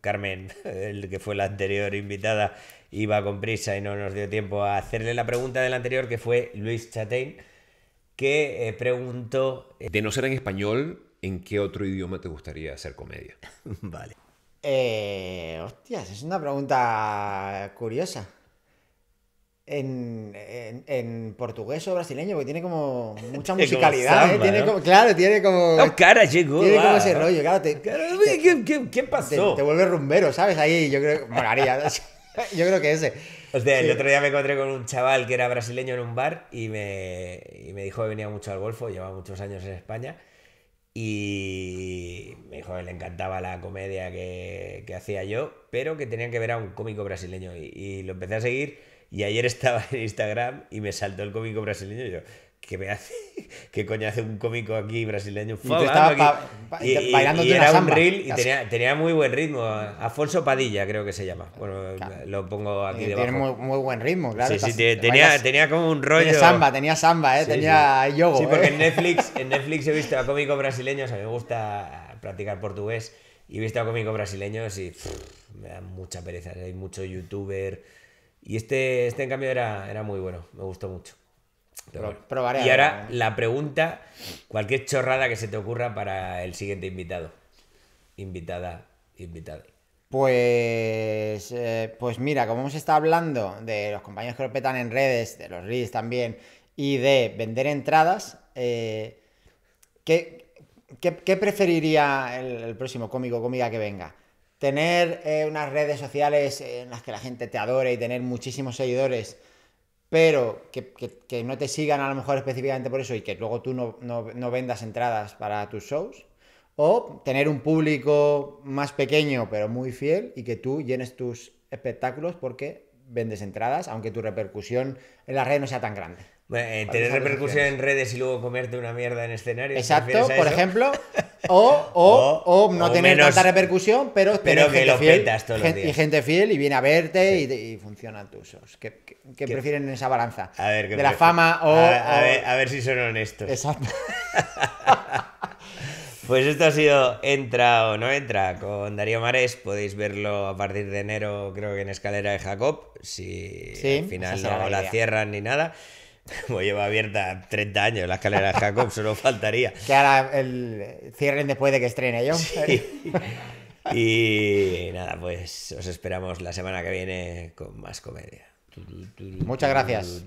Carmen, el que fue la anterior invitada, iba con prisa y no nos dio tiempo a hacerle la pregunta del anterior, que fue Luis Chatein, que eh, preguntó. Eh, De no ser en español, ¿en qué otro idioma te gustaría hacer comedia? vale. hostias, es una pregunta curiosa en, portugués o brasileño, porque tiene como mucha musicalidad, ¿eh? claro, tiene como... cara, Tiene como ese rollo, claro. Te, te, ¿qué, pasó? Te, vuelve rumbero, ¿sabes? Ahí yo creo que... yo creo que ese. O el otro día me encontré con un chaval que era brasileño en un bar y me, dijo que venía mucho al golfo, llevaba muchos años en España. Y me dijo que le encantaba la comedia que, hacía yo, pero que tenía que ver a un cómico brasileño. y lo empecé a seguir y ayer estaba en Instagram y me saltó el cómico brasileño y yo, ¿qué me hace? ¿Qué coño hace un cómico aquí brasileño? Y bailando un reel y tenía, muy buen ritmo. Afonso Padilla creo que se llama. Bueno, lo pongo aquí eh, debajo. Tiene muy, buen ritmo, claro. Sí, sí, tenía, tenía, como un rollo... Tenía samba, tenía samba, ¿eh? tenía yoga. Sí, eh. porque en, Netflix, en Netflix he visto a cómicos brasileños, a mí me gusta practicar portugués, y he visto a cómicos brasileños y me da mucha pereza. Hay mucho youtuber y este, este en cambio era, era muy bueno, me gustó mucho. Y ahora eh. la pregunta, cualquier chorrada que se te ocurra para el siguiente invitado. Invitada, invitada. Pues, eh, pues mira, como hemos estado hablando de los compañeros que lo petan en redes, de los reels también, y de vender entradas, eh, ¿qué, preferiría el, próximo cómico o cómica que venga? tener eh, unas redes sociales en las que la gente te adore y tener muchísimos seguidores, pero que, no te sigan a lo mejor específicamente por eso y que luego tú no, no vendas entradas para tus shows. O tener un público más pequeño pero muy fiel y que tú llenes tus espectáculos porque vendes entradas, aunque tu repercusión en las redes no sea tan grande. Eh, tener repercusión en redes y luego comerte una mierda en escenario. Exacto, por ejemplo. O, o, o, no tener tanta repercusión, pero, pero que lo fiel, petas los días. Y gente fiel y viene a verte y, funciona funcionan tus shows. ¿Qué, qué, prefieren en esa balanza? ¿De la fama o a, ver, a ver si son honestos. Exacto. Pues esto ha sido Entra o no entra con Darío Marés. Podéis verlo a partir de enero, creo que en Escalera de Jacob. Si al final no la, cierran ni nada. Como lleva abierta 30 años la escalera de Jacob, solo faltaría. Que ahora el... cierren después de que estrene yo. y nada, pues os esperamos la semana que viene con más comedia. Muchas gracias.